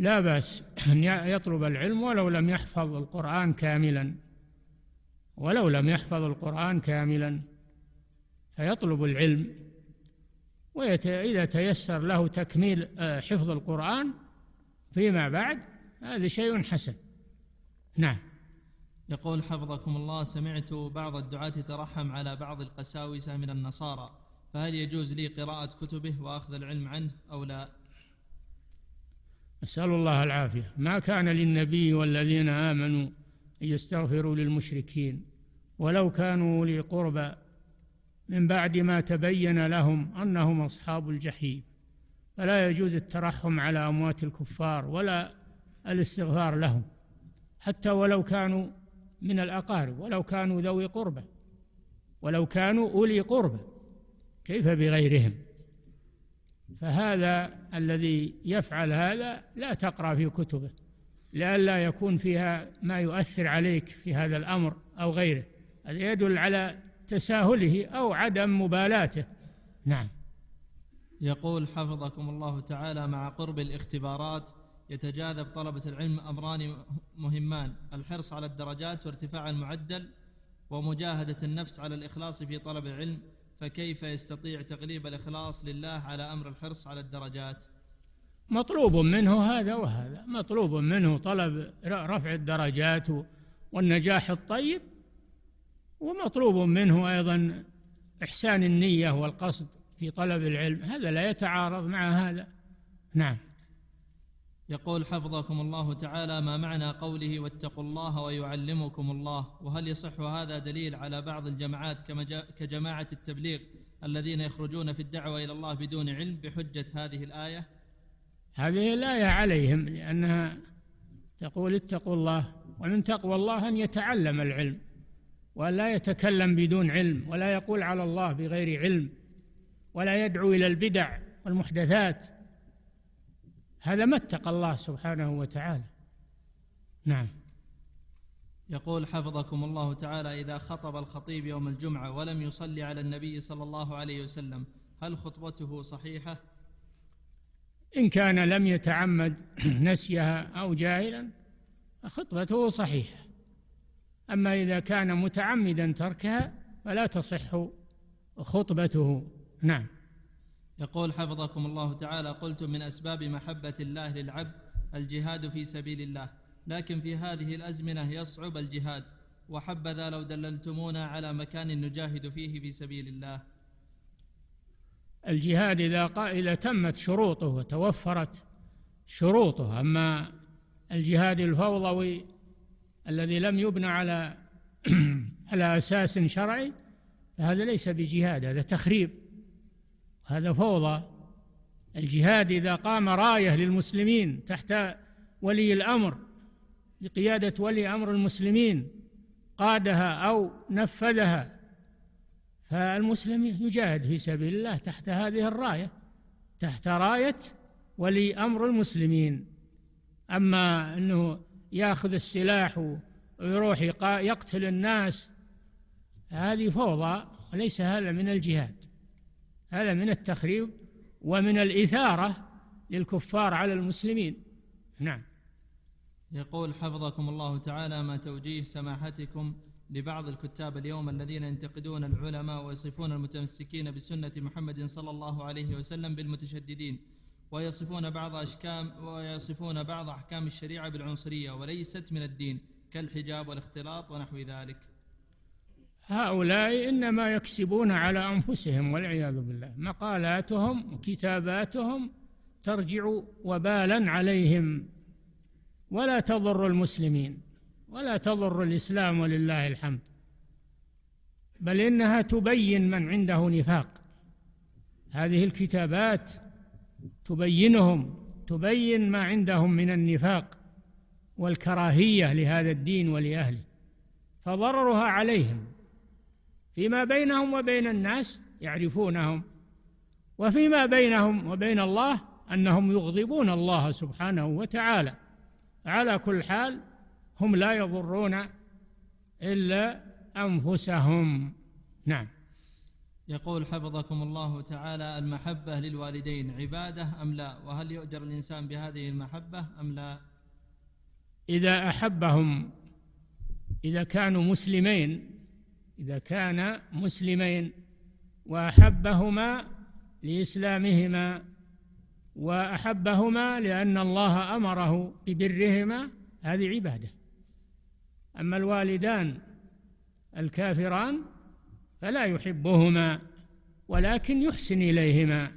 لا بأس أن يطلب العلم ولو لم يحفظ القرآن كاملا ولو لم يحفظ القرآن كاملا فيطلب العلم وإذا تيسر له تكميل آه، حفظ القرآن فيما بعد هذا شيء حسن نعم يقول حفظكم الله سمعت بعض الدعاة ترحم على بعض القساوسة من النصارى فهل يجوز لي قراءة كتبه وأخذ العلم عنه أو لا نسأل الله العافية ما كان للنبي والذين آمنوا أن يستغفروا للمشركين ولو كانوا أولي قربى من بعد ما تبين لهم أنهم أصحاب الجحيم فلا يجوز الترحم على أموات الكفار ولا الاستغفار لهم حتى ولو كانوا من الأقارب ولو كانوا ذوي قربى ولو كانوا أولي قربى كيف بغيرهم فهذا الذي يفعل هذا لا تقرا في كتبه لئلا يكون فيها ما يؤثر عليك في هذا الامر او غيره هذا يدل على تساهله او عدم مبالاته نعم يقول حفظكم الله تعالى مع قرب الاختبارات يتجاذب طلبة العلم أمران مهمان الحرص على الدرجات وارتفاع المعدل ومجاهدة النفس على الإخلاص في طلب العلم فكيف يستطيع تغليب الإخلاص لله على أمر الحرص على الدرجات مطلوب منه هذا وهذا مطلوب منه طلب رفع الدرجات والنجاح الطيب ومطلوب منه أيضا إحسان النية والقصد في طلب العلم هذا لا يتعارض مع هذا نعم يقول حفظكم الله تعالى ما معنى قوله واتقوا الله ويعلمكم الله وهل يصح هذا دليل على بعض الجماعات كجماعة التبليغ الذين يخرجون في الدعوة إلى الله بدون علم بحجة هذه الآية هذه الآية عليهم لأنها تقول اتقوا الله ومن تقوى الله أن يتعلم العلم ولا يتكلم بدون علم ولا يقول على الله بغير علم ولا يدعو إلى البدع والمحدثات هذا ما اتقى الله سبحانه وتعالى نعم يقول حفظكم الله تعالى إذا خطب الخطيب يوم الجمعة ولم يصلي على النبي صلى الله عليه وسلم هل خطبته صحيحة؟ إن كان لم يتعمد نسيها أو جاهلا خطبته صحيحة أما إذا كان متعمدا تركها فلا تصح خطبته نعم يقول حفظكم الله تعالى قلتم من اسباب محبه الله للعبد الجهاد في سبيل الله لكن في هذه الازمنه يصعب الجهاد وحبذا لو دللتمونا على مكان نجاهد فيه في سبيل الله الجهاد اذا اذا تمت شروطه وتوفرت شروطه اما الجهاد الفوضوي الذي لم يبنى على على اساس شرعي فهذا ليس بجهاد هذا تخريب هذا فوضى الجهاد إذا قام راية للمسلمين تحت ولي الأمر بقيادة ولي أمر المسلمين قادها أو نفذها فالمسلم يجاهد في سبيل الله تحت هذه الراية تحت راية ولي أمر المسلمين أما أنه ياخذ السلاح ويروح يقتل الناس هذه فوضى وليس هذا من الجهاد هذا من التخريب ومن الإثارة للكفار على المسلمين نعم يقول حفظكم الله تعالى ما توجيه سماحتكم لبعض الكتاب اليوم الذين ينتقدون العلماء ويصفون المتمسكين بسنة محمد صلى الله عليه وسلم بالمتشددين ويصفون بعض أشكام ويصفون بعض أحكام الشريعة بالعنصرية وليست من الدين كالحجاب والاختلاط ونحو ذلك هؤلاء انما يكسبون على انفسهم والعياذ بالله مقالاتهم وكتاباتهم ترجع وبالا عليهم ولا تضر المسلمين ولا تضر الاسلام ولله الحمد بل انها تبين من عنده نفاق هذه الكتابات تبينهم تبين ما عندهم من النفاق والكراهيه لهذا الدين ولاهله فضررها عليهم فيما بينهم وبين الناس يعرفونهم وفيما بينهم وبين الله انهم يغضبون الله سبحانه وتعالى على كل حال هم لا يضرون الا انفسهم نعم يقول حفظكم الله تعالى المحبه للوالدين عباده ام لا وهل يؤجر الانسان بهذه المحبه ام لا اذا احبهم اذا كانوا مسلمين إذا كانا مسلمين وأحبهما لإسلامهما وأحبهما لأن الله أمره ببرهما هذه عبادة أما الوالدان الكافران فلا يحبهما ولكن يحسن إليهما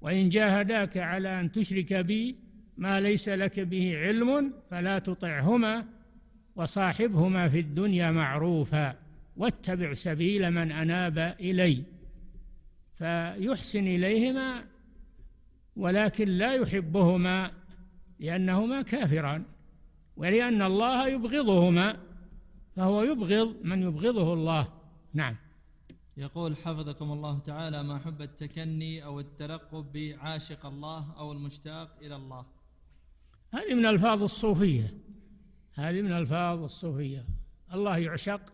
وإن جاهداك على أن تشرك بي ما ليس لك به علم فلا تطعهما وصاحبهما في الدنيا معروفا واتبع سبيل من أناب إلي فيحسن إليهما ولكن لا يحبهما لأنهما كافران ولأن الله يبغضهما فهو يبغض من يبغضه الله نعم يقول حفظكم الله تعالى ما حب التكني أو التلقب بعاشق الله أو المشتاق إلى الله هذه من ألفاظ الصوفية هذه من ألفاظ الصوفية الله يعشق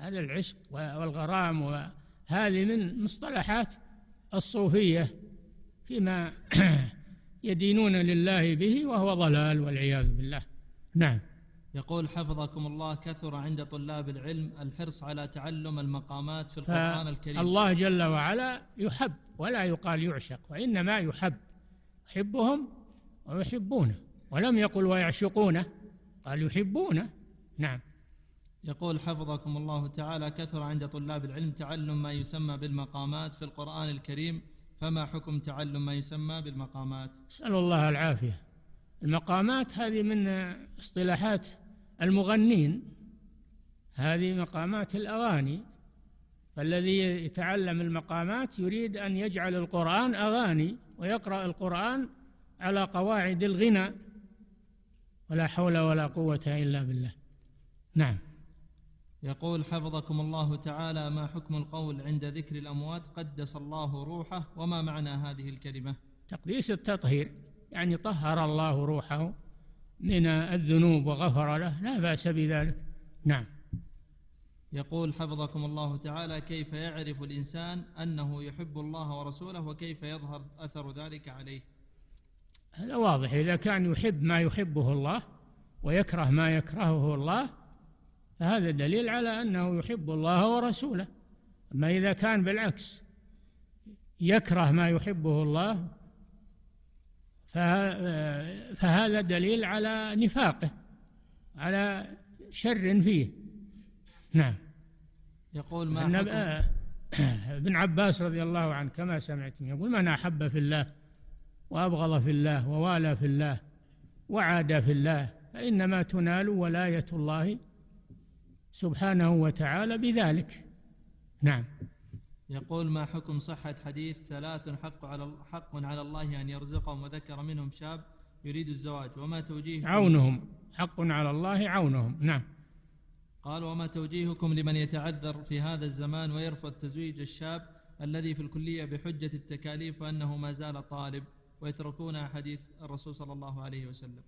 هذا العشق والغرام وهذه من مصطلحات الصوفية فيما يدينون لله به وهو ضلال والعياذ بالله نعم يقول حفظكم الله كثر عند طلاب العلم الحرص على تعلم المقامات في القرآن الكريم الله جل وعلا يحب ولا يقال يعشق وإنما يحب يحبهم ويحبونه ولم يقل ويعشقونه قال يحبونه نعم يقول حفظكم الله تعالى كثر عند طلاب العلم تعلم ما يسمى بالمقامات في القرآن الكريم فما حكم تعلم ما يسمى بالمقامات اسأل الله العافية المقامات هذه من اصطلاحات المغنين هذه مقامات الأغاني فالذي يتعلم المقامات يريد أن يجعل القرآن أغاني ويقرأ القرآن على قواعد الغنى ولا حول ولا قوة إلا بالله نعم يقول حفظكم الله تعالى ما حكم القول عند ذكر الأموات قدس الله روحه وما معنى هذه الكلمة تقديس التطهير يعني طهر الله روحه من الذنوب وغفر له لا بأس بذلك نعم يقول حفظكم الله تعالى كيف يعرف الإنسان أنه يحب الله ورسوله وكيف يظهر أثر ذلك عليه هذا واضح إذا كان يحب ما يحبه الله ويكره ما يكرهه الله فهذا دليل على أنه يحب الله ورسوله أما إذا كان بالعكس يكره ما يحبه الله فهذا دليل على نفاقه على شر فيه نعم يقول ما أن ابن عباس رضي الله عنه كما سمعتم يقول من أحب في الله وأبغض في الله ووالى في الله وعاد في الله فإنما تنال ولاية الله سبحانه وتعالى بذلك نعم يقول ما حكم صحة حديث ثلاث حق على حق على الله أن يرزقهم وذكر منهم شاب يريد الزواج وما توجيه عونهم حق على الله عونهم نعم قال وما توجيهكم لمن يتعذر في هذا الزمان ويرفض تزويج الشاب الذي في الكلية بحجة التكاليف وأنه ما زال طالب ويتركون حديث الرسول صلى الله عليه وسلم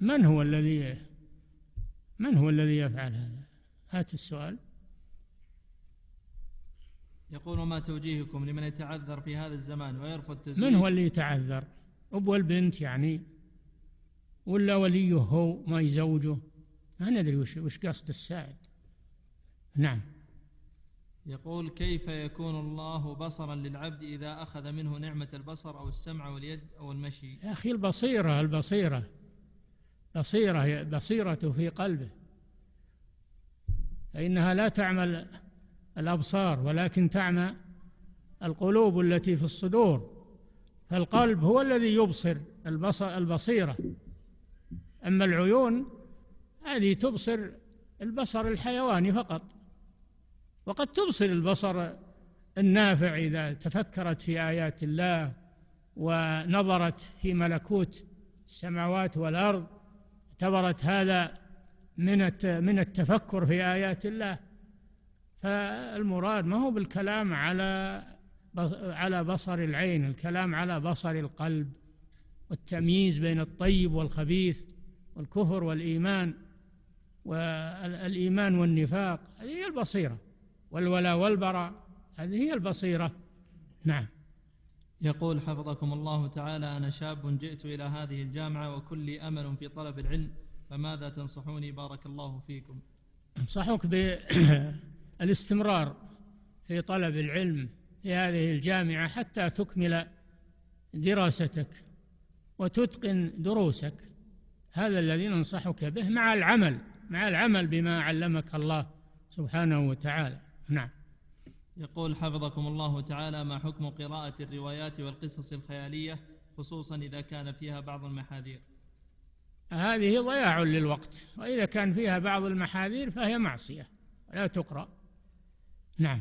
من هو الذي من هو الذي يفعل هذا هات السؤال يقول ما توجيهكم لمن يتعذر في هذا الزمان ويرفض تزويج من هو اللي يتعذر أبو البنت يعني ولا وليه هو ما يزوجه ما ندري وش, وش قصد السائل نعم يقول كيف يكون الله بصرا للعبد إذا أخذ منه نعمة البصر أو السمع واليد أو المشي يا أخي البصيرة البصيرة بصيرة بصيرته في قلبه فإنها لا تعمى الأبصار ولكن تعمى القلوب التي في الصدور فالقلب هو الذي يبصر البصيرة أما العيون هذه تبصر البصر الحيواني فقط وقد تبصر البصر النافع إذا تفكرت في آيات الله ونظرت في ملكوت السماوات والأرض اعتبرت هذا من من التفكر في آيات الله فالمراد ما هو بالكلام على على بصر العين الكلام على بصر القلب والتمييز بين الطيب والخبيث والكفر والإيمان والإيمان والنفاق هذه هي البصيرة والولا والبراء هذه هي البصيرة نعم يقول حفظكم الله تعالى أنا شاب جئت إلى هذه الجامعة وكلي أمل في طلب العلم فماذا تنصحوني بارك الله فيكم أنصحك بالاستمرار في طلب العلم في هذه الجامعة حتى تكمل دراستك وتتقن دروسك هذا الذي ننصحك به مع العمل مع العمل بما علمك الله سبحانه وتعالى نعم يقول حفظكم الله تعالى ما حكم قراءة الروايات والقصص الخيالية خصوصا إذا كان فيها بعض المحاذير هذه ضياع للوقت وإذا كان فيها بعض المحاذير فهي معصية لا تقرأ نعم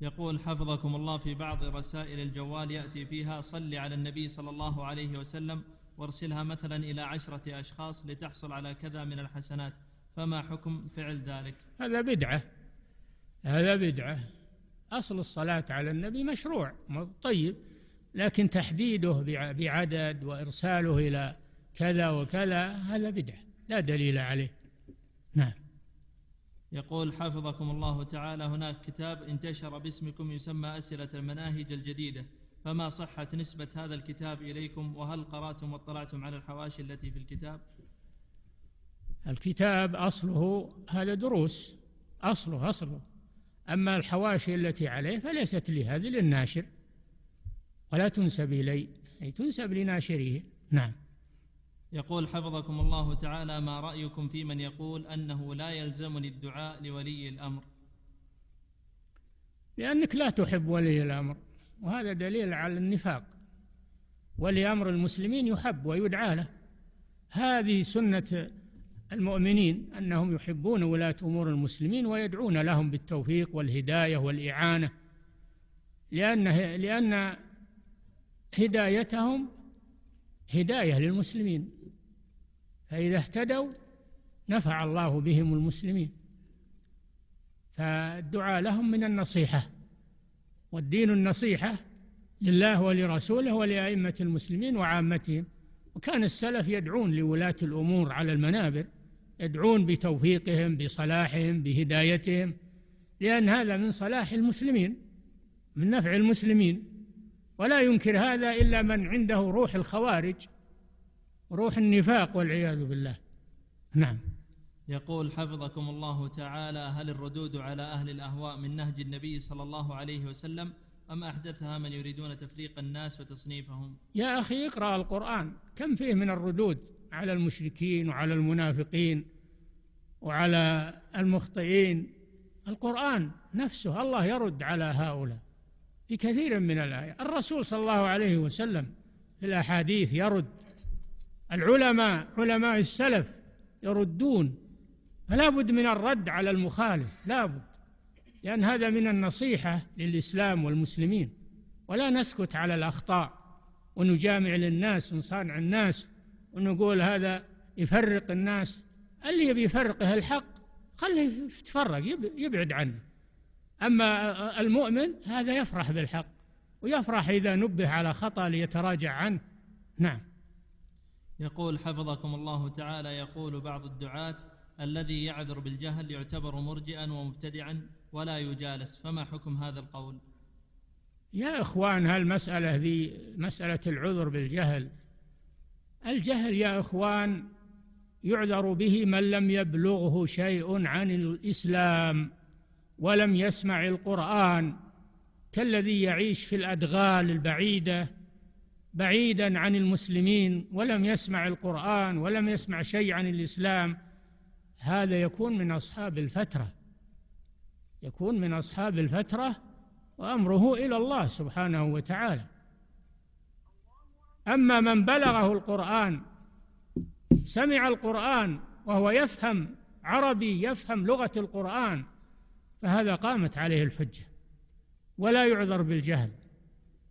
يقول حفظكم الله في بعض رسائل الجوال يأتي فيها صل على النبي صلى الله عليه وسلم وارسلها مثلا إلى عشرة أشخاص لتحصل على كذا من الحسنات فما حكم فعل ذلك هذا بدعة هذا بدعة أصل الصلاة على النبي مشروع طيب لكن تحديده بعدد وإرساله إلى كذا وكذا هذا بدعة لا دليل عليه نعم يقول حفظكم الله تعالى هناك كتاب انتشر باسمكم يسمى أسئلة المناهج الجديدة فما صحة نسبة هذا الكتاب إليكم وهل قرأتم واطلعتم على الحواشي التي في الكتاب الكتاب أصله هذا دروس أصله أصله أما الحواشي التي عليه فليست لي هذه للناشر ولا تنسب إلي أي تنسب لناشره نعم يقول حفظكم الله تعالى ما رأيكم في من يقول أنه لا يلزمني الدعاء لولي الأمر لأنك لا تحب ولي الأمر وهذا دليل على النفاق ولي أمر المسلمين يحب ويدعى له هذه سنة المؤمنين أنهم يحبون ولاة أمور المسلمين ويدعون لهم بالتوفيق والهداية والإعانة لأن لأن هدايتهم هداية للمسلمين فإذا اهتدوا نفع الله بهم المسلمين فالدعاء لهم من النصيحة والدين النصيحة لله ولرسوله ولأئمة المسلمين وعامتهم وكان السلف يدعون لولاة الأمور على المنابر يدعون بتوفيقهم بصلاحهم بهدايتهم لأن هذا من صلاح المسلمين من نفع المسلمين ولا ينكر هذا إلا من عنده روح الخوارج روح النفاق والعياذ بالله نعم يقول حفظكم الله تعالى هل الردود على أهل الأهواء من نهج النبي صلى الله عليه وسلم ؟ أم أحدثها من يريدون تفريق الناس وتصنيفهم يا أخي اقرأ القرآن كم فيه من الردود على المشركين وعلى المنافقين وعلى المخطئين القرآن نفسه الله يرد على هؤلاء في كثير من الآيات الرسول صلى الله عليه وسلم في الأحاديث يرد العلماء علماء السلف يردون فلا بد من الرد على المخالف لا بد لأن هذا من النصيحة للإسلام والمسلمين ولا نسكت على الأخطاء ونجامع للناس ونصانع الناس ونقول هذا يفرق الناس اللي يبي يفرق الحق خليه يتفرق يبعد عنه أما المؤمن هذا يفرح بالحق ويفرح إذا نبه على خطأ ليتراجع عنه نعم يقول حفظكم الله تعالى يقول بعض الدعاة الذي يعذر بالجهل يعتبر مرجئا ومبتدعا ولا يجالس فما حكم هذا القول يا إخوان هالمسألة ذي مسألة العذر بالجهل الجهل يا إخوان يعذر به من لم يبلغه شيء عن الإسلام ولم يسمع القرآن كالذي يعيش في الأدغال البعيدة بعيدا عن المسلمين ولم يسمع القرآن ولم يسمع شيء عن الإسلام هذا يكون من أصحاب الفترة يكون من أصحاب الفترة وأمره إلى الله سبحانه وتعالى أما من بلغه القرآن سمع القرآن وهو يفهم عربي يفهم لغة القرآن فهذا قامت عليه الحجة ولا يعذر بالجهل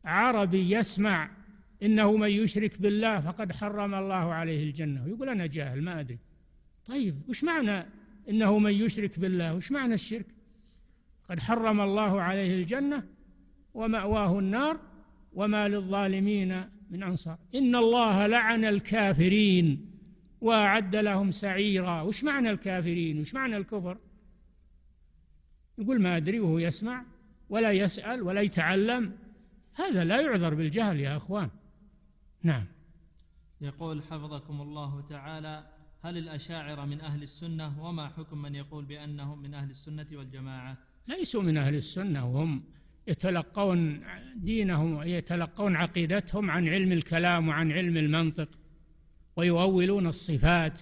عربي يسمع إنه من يشرك بالله فقد حرم الله عليه الجنة يقول أنا جاهل ما أدري طيب وش معنى إنه من يشرك بالله وش معنى الشرك قد حرم الله عليه الجنة ومأواه النار وما للظالمين من أنصار إن الله لعن الكافرين وأعد لهم سعيرا وش معنى الكافرين وش معنى الكفر يقول ما أدري وهو يسمع ولا يسأل ولا يتعلم هذا لا يعذر بالجهل يا أخوان نعم يقول حفظكم الله تعالى هل الأشاعرة من أهل السنة وما حكم من يقول بأنهم من أهل السنة والجماعة ليسوا من أهل السنة وهم يتلقون دينهم يتلقون عقيدتهم عن علم الكلام وعن علم المنطق ويؤولون الصفات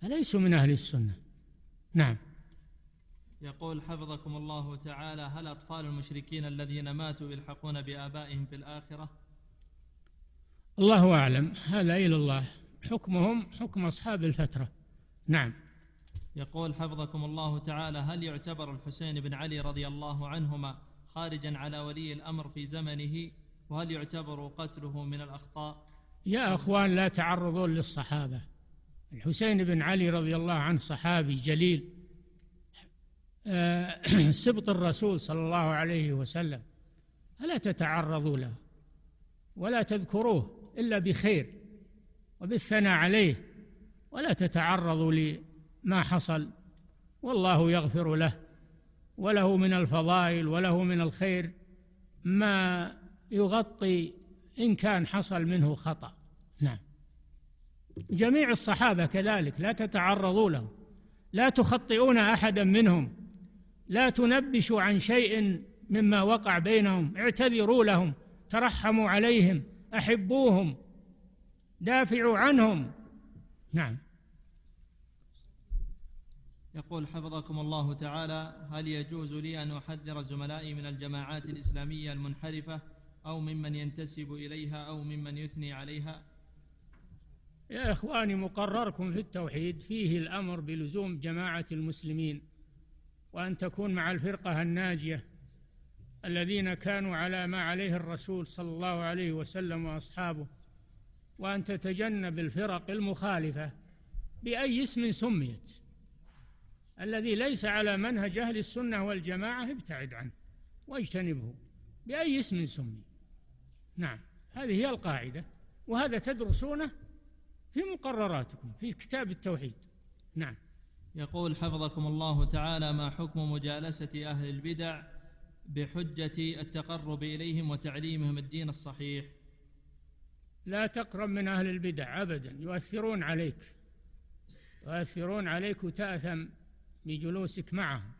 فليسوا من أهل السنة نعم يقول حفظكم الله تعالى هل أطفال المشركين الذين ماتوا يلحقون بآبائهم في الآخرة الله أعلم هذا إلى الله حكمهم حكم أصحاب الفترة نعم يقول حفظكم الله تعالى هل يعتبر الحسين بن علي رضي الله عنهما خارجا على ولي الامر في زمنه وهل يعتبر قتله من الاخطاء يا اخوان لا تعرضون للصحابه الحسين بن علي رضي الله عنه صحابي جليل آه، سبط الرسول صلى الله عليه وسلم فلا تتعرضوا له ولا تذكروه الا بخير وبالثناء عليه ولا تتعرضوا ما حصل والله يغفر له وله من الفضائل وله من الخير ما يغطي ان كان حصل منه خطا نعم جميع الصحابه كذلك لا تتعرضوا له لا تخطئون احدا منهم لا تنبشوا عن شيء مما وقع بينهم اعتذروا لهم ترحموا عليهم احبوهم دافعوا عنهم نعم يقول حفظكم الله تعالى هل يجوز لي أن أحذر زملائي من الجماعات الإسلامية المنحرفة أو ممن ينتسب إليها أو ممن يثني عليها يا إخواني مقرركم في التوحيد فيه الأمر بلزوم جماعة المسلمين وأن تكون مع الفرقة الناجية الذين كانوا على ما عليه الرسول صلى الله عليه وسلم وأصحابه وأن تتجنب الفرق المخالفة بأي اسم سميت الذي ليس على منهج أهل السنة والجماعة ابتعد عنه واجتنبه بأي اسم سمي نعم هذه هي القاعدة وهذا تدرسونه في مقرراتكم في كتاب التوحيد نعم يقول حفظكم الله تعالى ما حكم مجالسة أهل البدع بحجة التقرب إليهم وتعليمهم الدين الصحيح لا تقرب من أهل البدع أبدا يؤثرون عليك يؤثرون عليك وتأثم بجلوسك معهم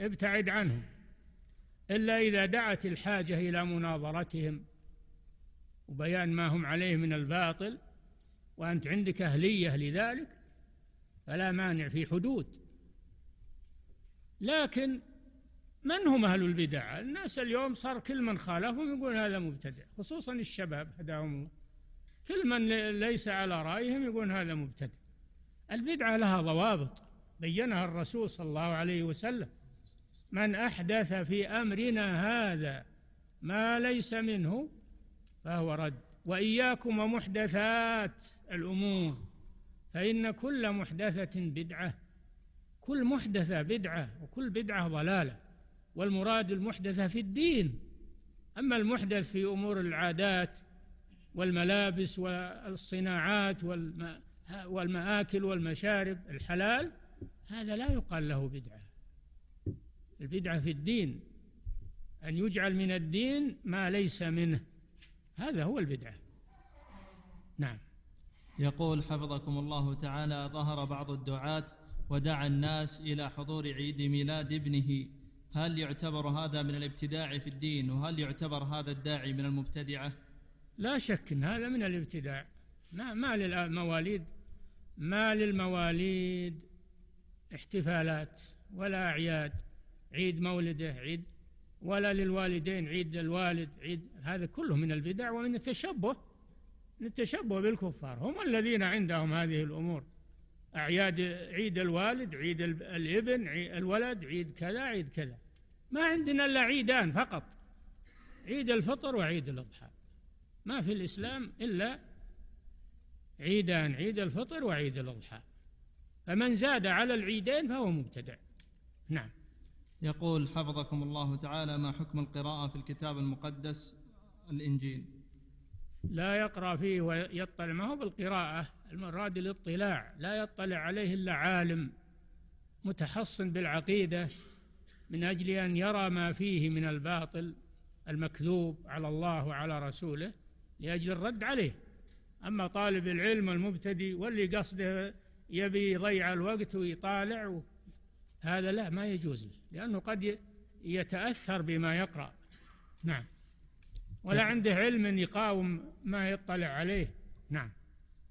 ابتعد عنهم إلا إذا دعت الحاجة إلى مناظرتهم وبيان ما هم عليه من الباطل وأنت عندك أهلية لذلك فلا مانع في حدود لكن من هم أهل البدع؟ الناس اليوم صار كل من خالفهم يقول هذا مبتدع خصوصا الشباب هداهم الله كل من ليس على رأيهم يقول هذا مبتدع البدعة لها ضوابط بينها الرسول صلى الله عليه وسلم من احدث في امرنا هذا ما ليس منه فهو رد واياكم ومحدثات الامور فان كل محدثه بدعه كل محدثه بدعه وكل بدعه ضلاله والمراد المحدثه في الدين اما المحدث في امور العادات والملابس والصناعات والمآكل والمشارب الحلال هذا لا يقال له بدعة البدعة في الدين أن يجعل من الدين ما ليس منه هذا هو البدعة نعم يقول حفظكم الله تعالى ظهر بعض الدعاة ودعا الناس إلى حضور عيد ميلاد ابنه هل يعتبر هذا من الابتداع في الدين وهل يعتبر هذا الداعي من المبتدعة لا شك إن هذا من الابتداع ما, ما للمواليد ما للمواليد احتفالات ولا أعياد عيد مولده عيد ولا للوالدين عيد الوالد عيد هذا كله من البدع ومن التشبه من التشبه بالكفار هم الذين عندهم هذه الأمور أعياد عيد الوالد عيد الابن عيد الولد عيد كذا عيد كذا ما عندنا إلا عيدان فقط عيد الفطر وعيد الأضحى ما في الإسلام إلا عيدان عيد الفطر وعيد الأضحى فمن زاد على العيدين فهو مبتدع نعم يقول حفظكم الله تعالى ما حكم القراءة في الكتاب المقدس الإنجيل لا يقرأ فيه ويطلع ما هو بالقراءة المراد الاطلاع لا يطلع عليه إلا عالم متحصن بالعقيدة من أجل أن يرى ما فيه من الباطل المكذوب على الله وعلى رسوله لأجل الرد عليه أما طالب العلم المبتدئ واللي قصده يبي يضيع الوقت ويطالع هذا لا ما يجوز له لأنه قد يتأثر بما يقرأ نعم ولا نعم. عنده علم يقاوم ما يطلع عليه نعم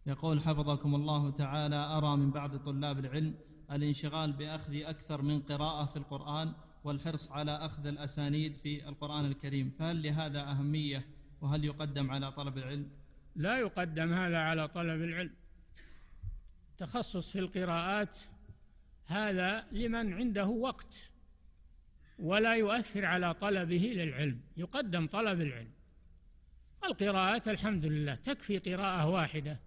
يقول حفظكم الله تعالى أرى من بعض طلاب العلم الانشغال بأخذ أكثر من قراءة في القرآن والحرص على أخذ الأسانيد في القرآن الكريم فهل لهذا أهمية وهل يقدم على طلب العلم لا يقدم هذا على طلب العلم التخصص في القراءات هذا لمن عنده وقت ولا يؤثر على طلبه للعلم يقدم طلب العلم القراءات الحمد لله تكفي قراءة واحدة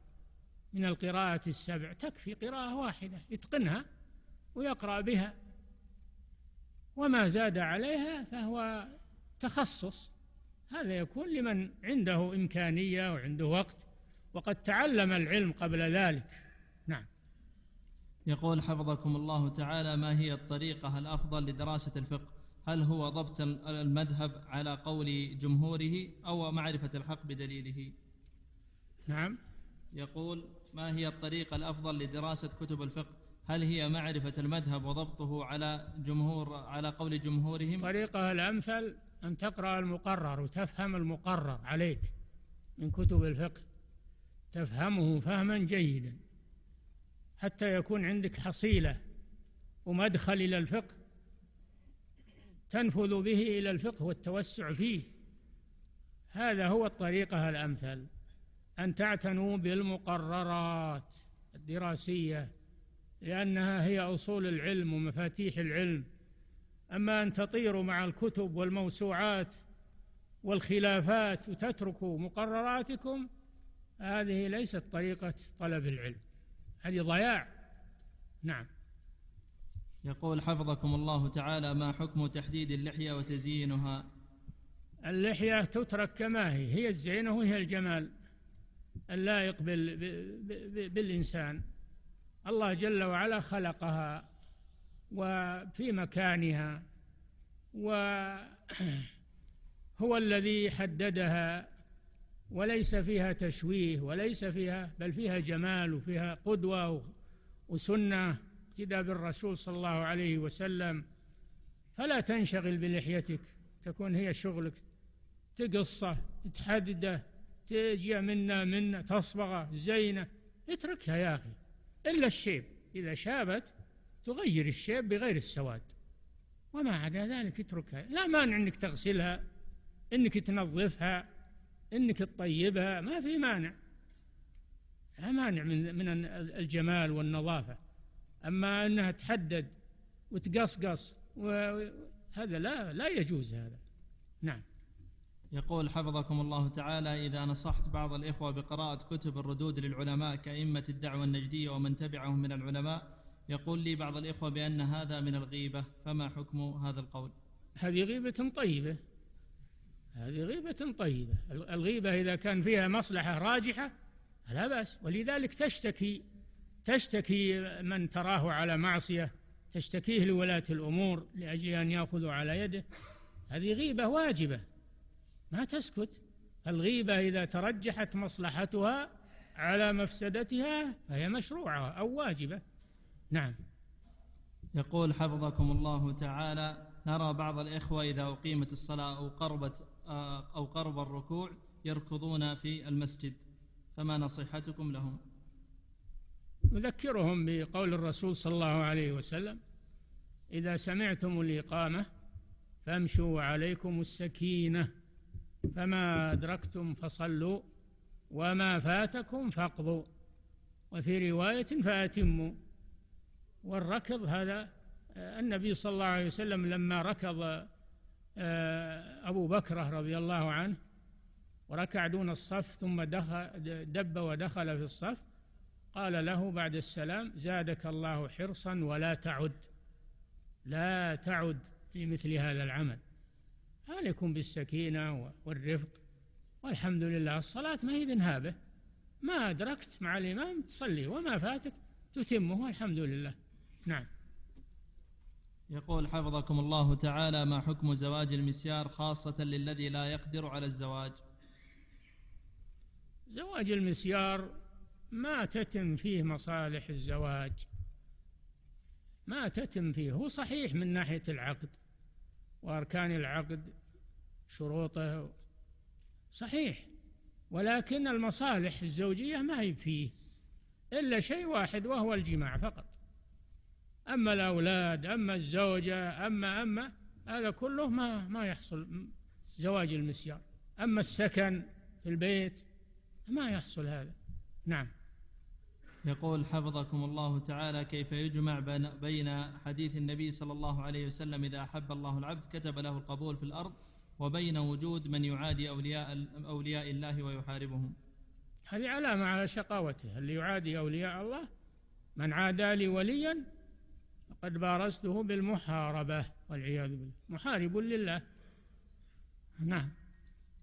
من القراءات السبع تكفي قراءة واحدة يتقنها ويقرأ بها وما زاد عليها فهو تخصص هذا يكون لمن عنده إمكانية وعنده وقت وقد تعلم العلم قبل ذلك يقول حفظكم الله تعالى ما هي الطريقة الأفضل لدراسة الفقه هل هو ضبط المذهب على قول جمهوره أو معرفة الحق بدليله نعم يقول ما هي الطريقة الأفضل لدراسة كتب الفقه هل هي معرفة المذهب وضبطه على جمهور على قول جمهورهم الطريقة الأمثل أن تقرأ المقرر وتفهم المقرر عليك من كتب الفقه تفهمه فهما جيدا حتى يكون عندك حصيله ومدخل الى الفقه تنفذ به الى الفقه والتوسع فيه هذا هو الطريقه الامثل ان تعتنوا بالمقررات الدراسيه لانها هي اصول العلم ومفاتيح العلم اما ان تطيروا مع الكتب والموسوعات والخلافات وتتركوا مقرراتكم هذه ليست طريقه طلب العلم هذه ضياع نعم يقول حفظكم الله تعالى ما حكم تحديد اللحية وتزيينها اللحية تترك كما هي هي الزينة وهي الجمال اللائق بال... بالإنسان الله جل وعلا خلقها وفي مكانها وهو الذي حددها وليس فيها تشويه وليس فيها بل فيها جمال وفيها قدوة وسنة اقتداء بالرسول صلى الله عليه وسلم فلا تنشغل بلحيتك تكون هي شغلك تقصه تحدده تجي منا منا تصبغه زينه اتركها يا اخي الا الشيب اذا شابت تغير الشيب بغير السواد وما عدا ذلك اتركها لا مانع انك تغسلها انك تنظفها انك تطيبها ما في مانع لا مانع من من الجمال والنظافه اما انها تحدد وتقصقص وهذا لا لا يجوز هذا نعم يقول حفظكم الله تعالى إذا نصحت بعض الإخوة بقراءة كتب الردود للعلماء كأئمة الدعوة النجدية ومن تبعهم من العلماء يقول لي بعض الإخوة بأن هذا من الغيبة فما حكم هذا القول هذه غيبة طيبة هذه غيبة طيبة الغيبة إذا كان فيها مصلحة راجحة لا بأس ولذلك تشتكي تشتكي من تراه على معصية تشتكيه لولاة الأمور لأجل أن يأخذوا على يده هذه غيبة واجبة ما تسكت الغيبة إذا ترجحت مصلحتها على مفسدتها فهي مشروعة أو واجبة نعم يقول حفظكم الله تعالى نرى بعض الإخوة إذا أقيمت الصلاة أو قربت آه، أو قرب الركوع يركضون في المسجد فما نصيحتكم لهم نذكرهم بقول الرسول صلى الله عليه وسلم إذا سمعتم الإقامة فامشوا عليكم السكينة فما أدركتم فصلوا وما فاتكم فاقضوا وفي رواية فأتموا والركض هذا آه، النبي صلى الله عليه وسلم لما ركض آه، أبو بكرة رضي الله عنه وركع دون الصف ثم دخل دب ودخل في الصف قال له بعد السلام زادك الله حرصا ولا تعد لا تعد في مثل هذا العمل عليكم بالسكينة والرفق والحمد لله الصلاة ما هي بنهابة ما أدركت مع الإمام تصلي وما فاتك تتمه والحمد لله نعم يقول حفظكم الله تعالى ما حكم زواج المسيار خاصة للذي لا يقدر على الزواج زواج المسيار ما تتم فيه مصالح الزواج ما تتم فيه هو صحيح من ناحية العقد وأركان العقد شروطه صحيح ولكن المصالح الزوجية ما هي فيه إلا شيء واحد وهو الجماع فقط أما الأولاد أما الزوجة أما أما هذا كله ما ما يحصل زواج المسيار أما السكن في البيت ما يحصل هذا نعم يقول حفظكم الله تعالى كيف يجمع بين حديث النبي صلى الله عليه وسلم إذا أحب الله العبد كتب له القبول في الأرض وبين وجود من يعادي أولياء, أولياء الله ويحاربهم هذه علامة على شقاوته اللي يعادي أولياء الله من عادى لي وليا قد بارزته بالمحاربة والعياذ بالله محارب لله نعم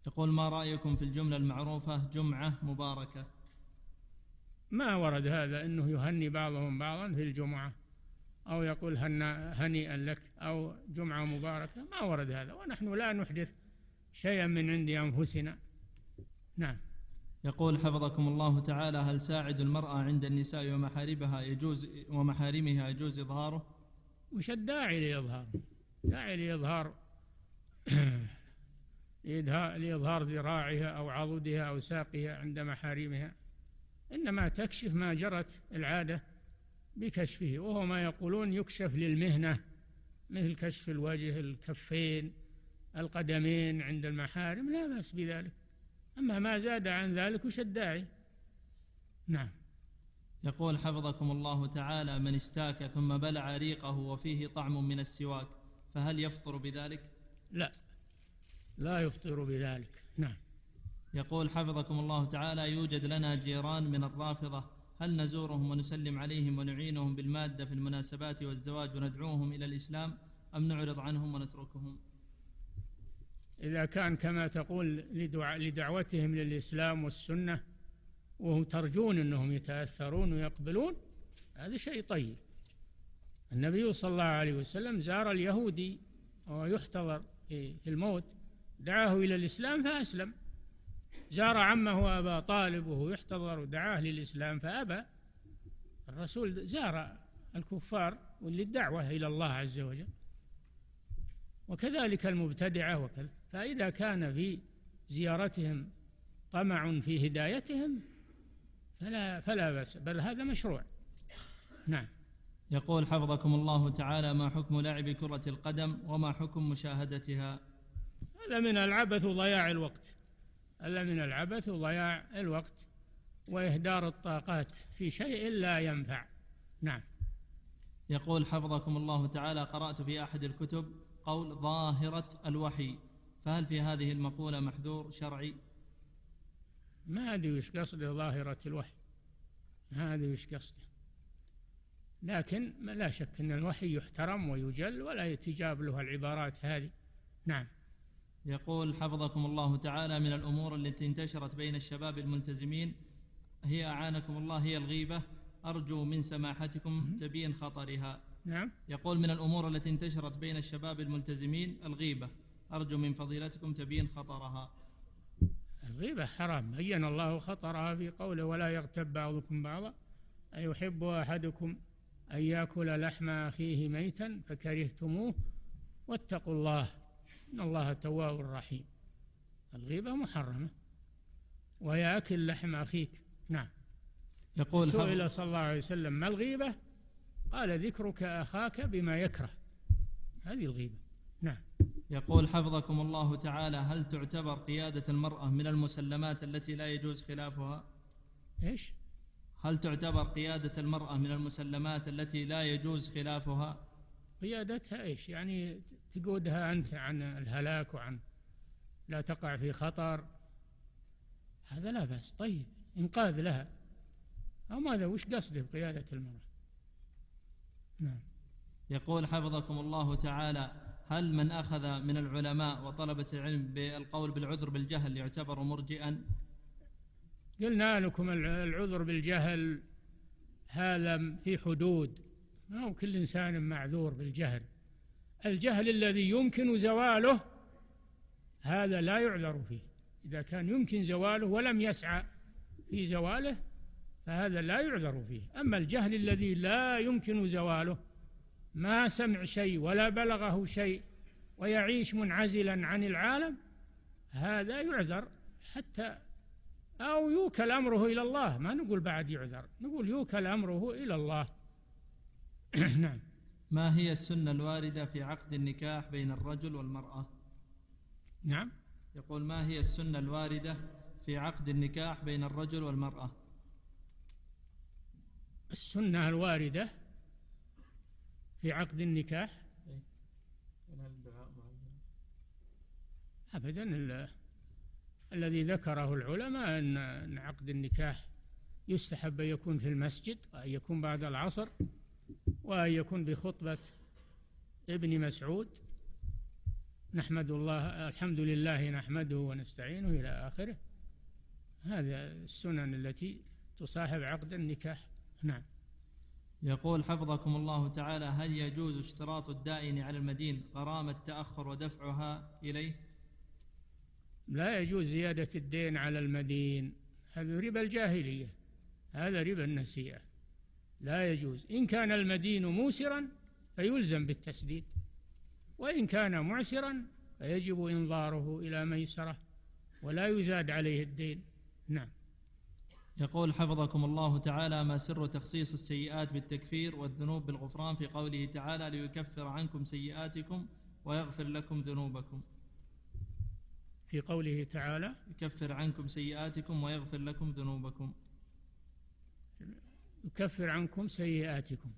يقول ما رأيكم في الجملة المعروفة جمعة مباركة ما ورد هذا أنه يهني بعضهم بعضا في الجمعة أو يقول هنيئا لك أو جمعة مباركة ما ورد هذا ونحن لا نحدث شيئا من عند أنفسنا نعم يقول حفظكم الله تعالى هل ساعد المرأة عند النساء ومحاربها يجوز ومحارمها يجوز إظهاره؟ وش الداعي لإظهار؟ داعي لإظهار لإظهار ذراعها أو عضدها أو ساقها عند محارمها إنما تكشف ما جرت العادة بكشفه وهو ما يقولون يكشف للمهنة مثل كشف الوجه الكفين القدمين عند المحارم لا بأس بذلك أما ما زاد عن ذلك وش الداعي نعم يقول حفظكم الله تعالى من استاك ثم بلع ريقه وفيه طعم من السواك فهل يفطر بذلك لا لا يفطر بذلك نعم يقول حفظكم الله تعالى يوجد لنا جيران من الرافضة هل نزورهم ونسلم عليهم ونعينهم بالمادة في المناسبات والزواج وندعوهم إلى الإسلام أم نعرض عنهم ونتركهم إذا كان كما تقول لدعوتهم للإسلام والسنة وهم ترجون أنهم يتأثرون ويقبلون هذا شيء طيب النبي صلى الله عليه وسلم زار اليهودي ويحتضر في الموت دعاه إلى الإسلام فأسلم زار عمه أبا طالب وهو يحتضر ودعاه للإسلام فأبى الرسول زار الكفار للدعوة إلى الله عز وجل وكذلك المبتدعة وكذا فإذا كان في زيارتهم طمع في هدايتهم فلا فلا بأس بل هذا مشروع نعم يقول حفظكم الله تعالى ما حكم لعب كرة القدم وما حكم مشاهدتها هذا من العبث وضياع الوقت هذا من العبث وضياع الوقت وإهدار الطاقات في شيء لا ينفع نعم يقول حفظكم الله تعالى قرأت في أحد الكتب قول ظاهرة الوحي فهل في هذه المقولة محذور شرعي ما أدري وش قصده ظاهرة الوحي ما أدري وش قصده لكن لا شك أن الوحي يحترم ويجل ولا يتجاب له العبارات هذه نعم يقول حفظكم الله تعالى من الأمور التي انتشرت بين الشباب الملتزمين هي أعانكم الله هي الغيبة أرجو من سماحتكم تبيين خطرها نعم يقول من الأمور التي انتشرت بين الشباب الملتزمين الغيبة أرجو من فضيلتكم تبين خطرها الغيبة حرام بين الله خطرها في قوله ولا يغتب بعضكم بعضا أيحب أحدكم أن يأكل لحم أخيه ميتا فكرهتموه واتقوا الله إن الله تواب رحيم الغيبة محرمة وهي أكل لحم أخيك نعم يقول سئل صلى الله عليه وسلم ما الغيبة قال ذكرك أخاك بما يكره هذه الغيبة نعم يقول حفظكم الله تعالى هل تعتبر قيادة المرأة من المسلمات التي لا يجوز خلافها؟ ايش؟ هل تعتبر قيادة المرأة من المسلمات التي لا يجوز خلافها؟ قيادتها ايش؟ يعني تقودها انت عن الهلاك وعن لا تقع في خطر هذا لا بأس طيب انقاذ لها او ماذا وش قصده بقيادة المرأة؟ نعم يقول حفظكم الله تعالى هل من أخذ من العلماء وطلبة العلم بالقول بالعذر بالجهل يعتبر مرجئا قلنا لكم العذر بالجهل هذا في حدود ما هو كل إنسان معذور بالجهل الجهل الذي يمكن زواله هذا لا يعذر فيه إذا كان يمكن زواله ولم يسعى في زواله فهذا لا يعذر فيه أما الجهل الذي لا يمكن زواله ما سمع شيء ولا بلغه شيء ويعيش منعزلا عن العالم هذا يعذر حتى أو يوكل أمره إلى الله ما نقول بعد يعذر نقول يوكل أمره إلى الله نعم ما هي السنة الواردة في عقد النكاح بين الرجل والمرأة نعم يقول ما هي السنة الواردة في عقد النكاح بين الرجل والمرأة السنة الواردة في عقد النكاح إيه. أبدا الذي ذكره العلماء أن عقد النكاح يستحب أن يكون في المسجد وأن يكون بعد العصر وأن يكون بخطبة ابن مسعود نحمد الله الحمد لله نحمده ونستعينه إلى آخره هذا السنن التي تصاحب عقد النكاح نعم يقول حفظكم الله تعالى هل يجوز اشتراط الدائن على المدين غرامة تأخر ودفعها إليه لا يجوز زيادة الدين على المدين هذا ربا الجاهلية هذا ربا النسيئة لا يجوز إن كان المدين موسرا فيلزم بالتسديد وإن كان معسرا فيجب إنظاره إلى ميسرة ولا يزاد عليه الدين نعم يقول حفظكم الله تعالى ما سر تخصيص السيئات بالتكفير والذنوب بالغفران في قوله تعالى ليكفر عنكم سيئاتكم ويغفر لكم ذنوبكم في قوله تعالى يكفر عنكم سيئاتكم ويغفر لكم ذنوبكم يكفر عنكم سيئاتكم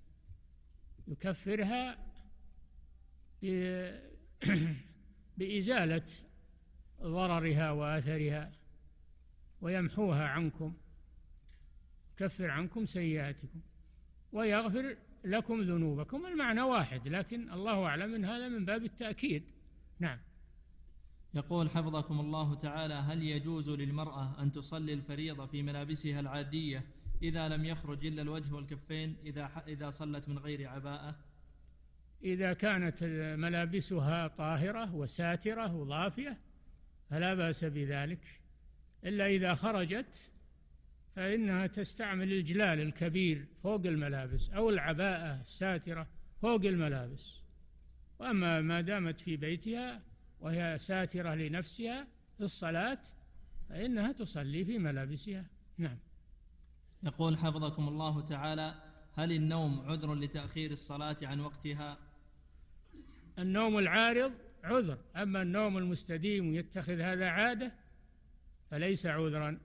يكفرها بإزالة ضررها وأثرها ويمحوها عنكم يكفر عنكم سيئاتكم ويغفر لكم ذنوبكم المعنى واحد لكن الله أعلم إن هذا من باب التأكيد نعم يقول حفظكم الله تعالى هل يجوز للمرأة أن تصلي الفريضة في ملابسها العادية إذا لم يخرج إلا الوجه والكفين إذا إذا صلت من غير عباءة إذا كانت ملابسها طاهرة وساترة وضافية فلا بأس بذلك إلا إذا خرجت فإنها تستعمل الجلال الكبير فوق الملابس أو العباءة الساترة فوق الملابس وأما ما دامت في بيتها وهي ساترة لنفسها في الصلاة فإنها تصلي في ملابسها نعم يقول حفظكم الله تعالى هل النوم عذر لتأخير الصلاة عن وقتها النوم العارض عذر أما النوم المستديم يتخذ هذا عادة فليس عذرا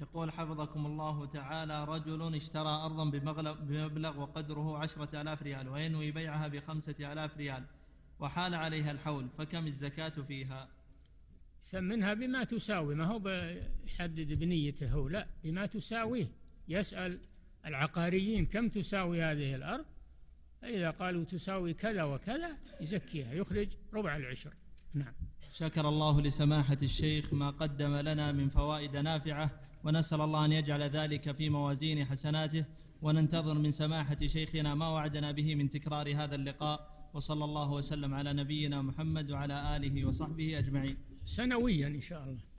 يقول حفظكم الله تعالى رجل اشترى أرضا بمبلغ وقدره عشرة ألاف ريال وينوي بيعها بخمسة ألاف ريال وحال عليها الحول فكم الزكاة فيها ثمنها بما تساوي ما هو يحدد بنيته هو لا بما تساويه يسأل العقاريين كم تساوي هذه الأرض فإذا قالوا تساوي كذا وكذا يزكيها يخرج ربع العشر نعم شكر الله لسماحة الشيخ ما قدم لنا من فوائد نافعة ونسأل الله أن يجعل ذلك في موازين حسناته وننتظر من سماحة شيخنا ما وعدنا به من تكرار هذا اللقاء وصلى الله وسلم على نبينا محمد وعلى آله وصحبه أجمعين سنويا إن شاء الله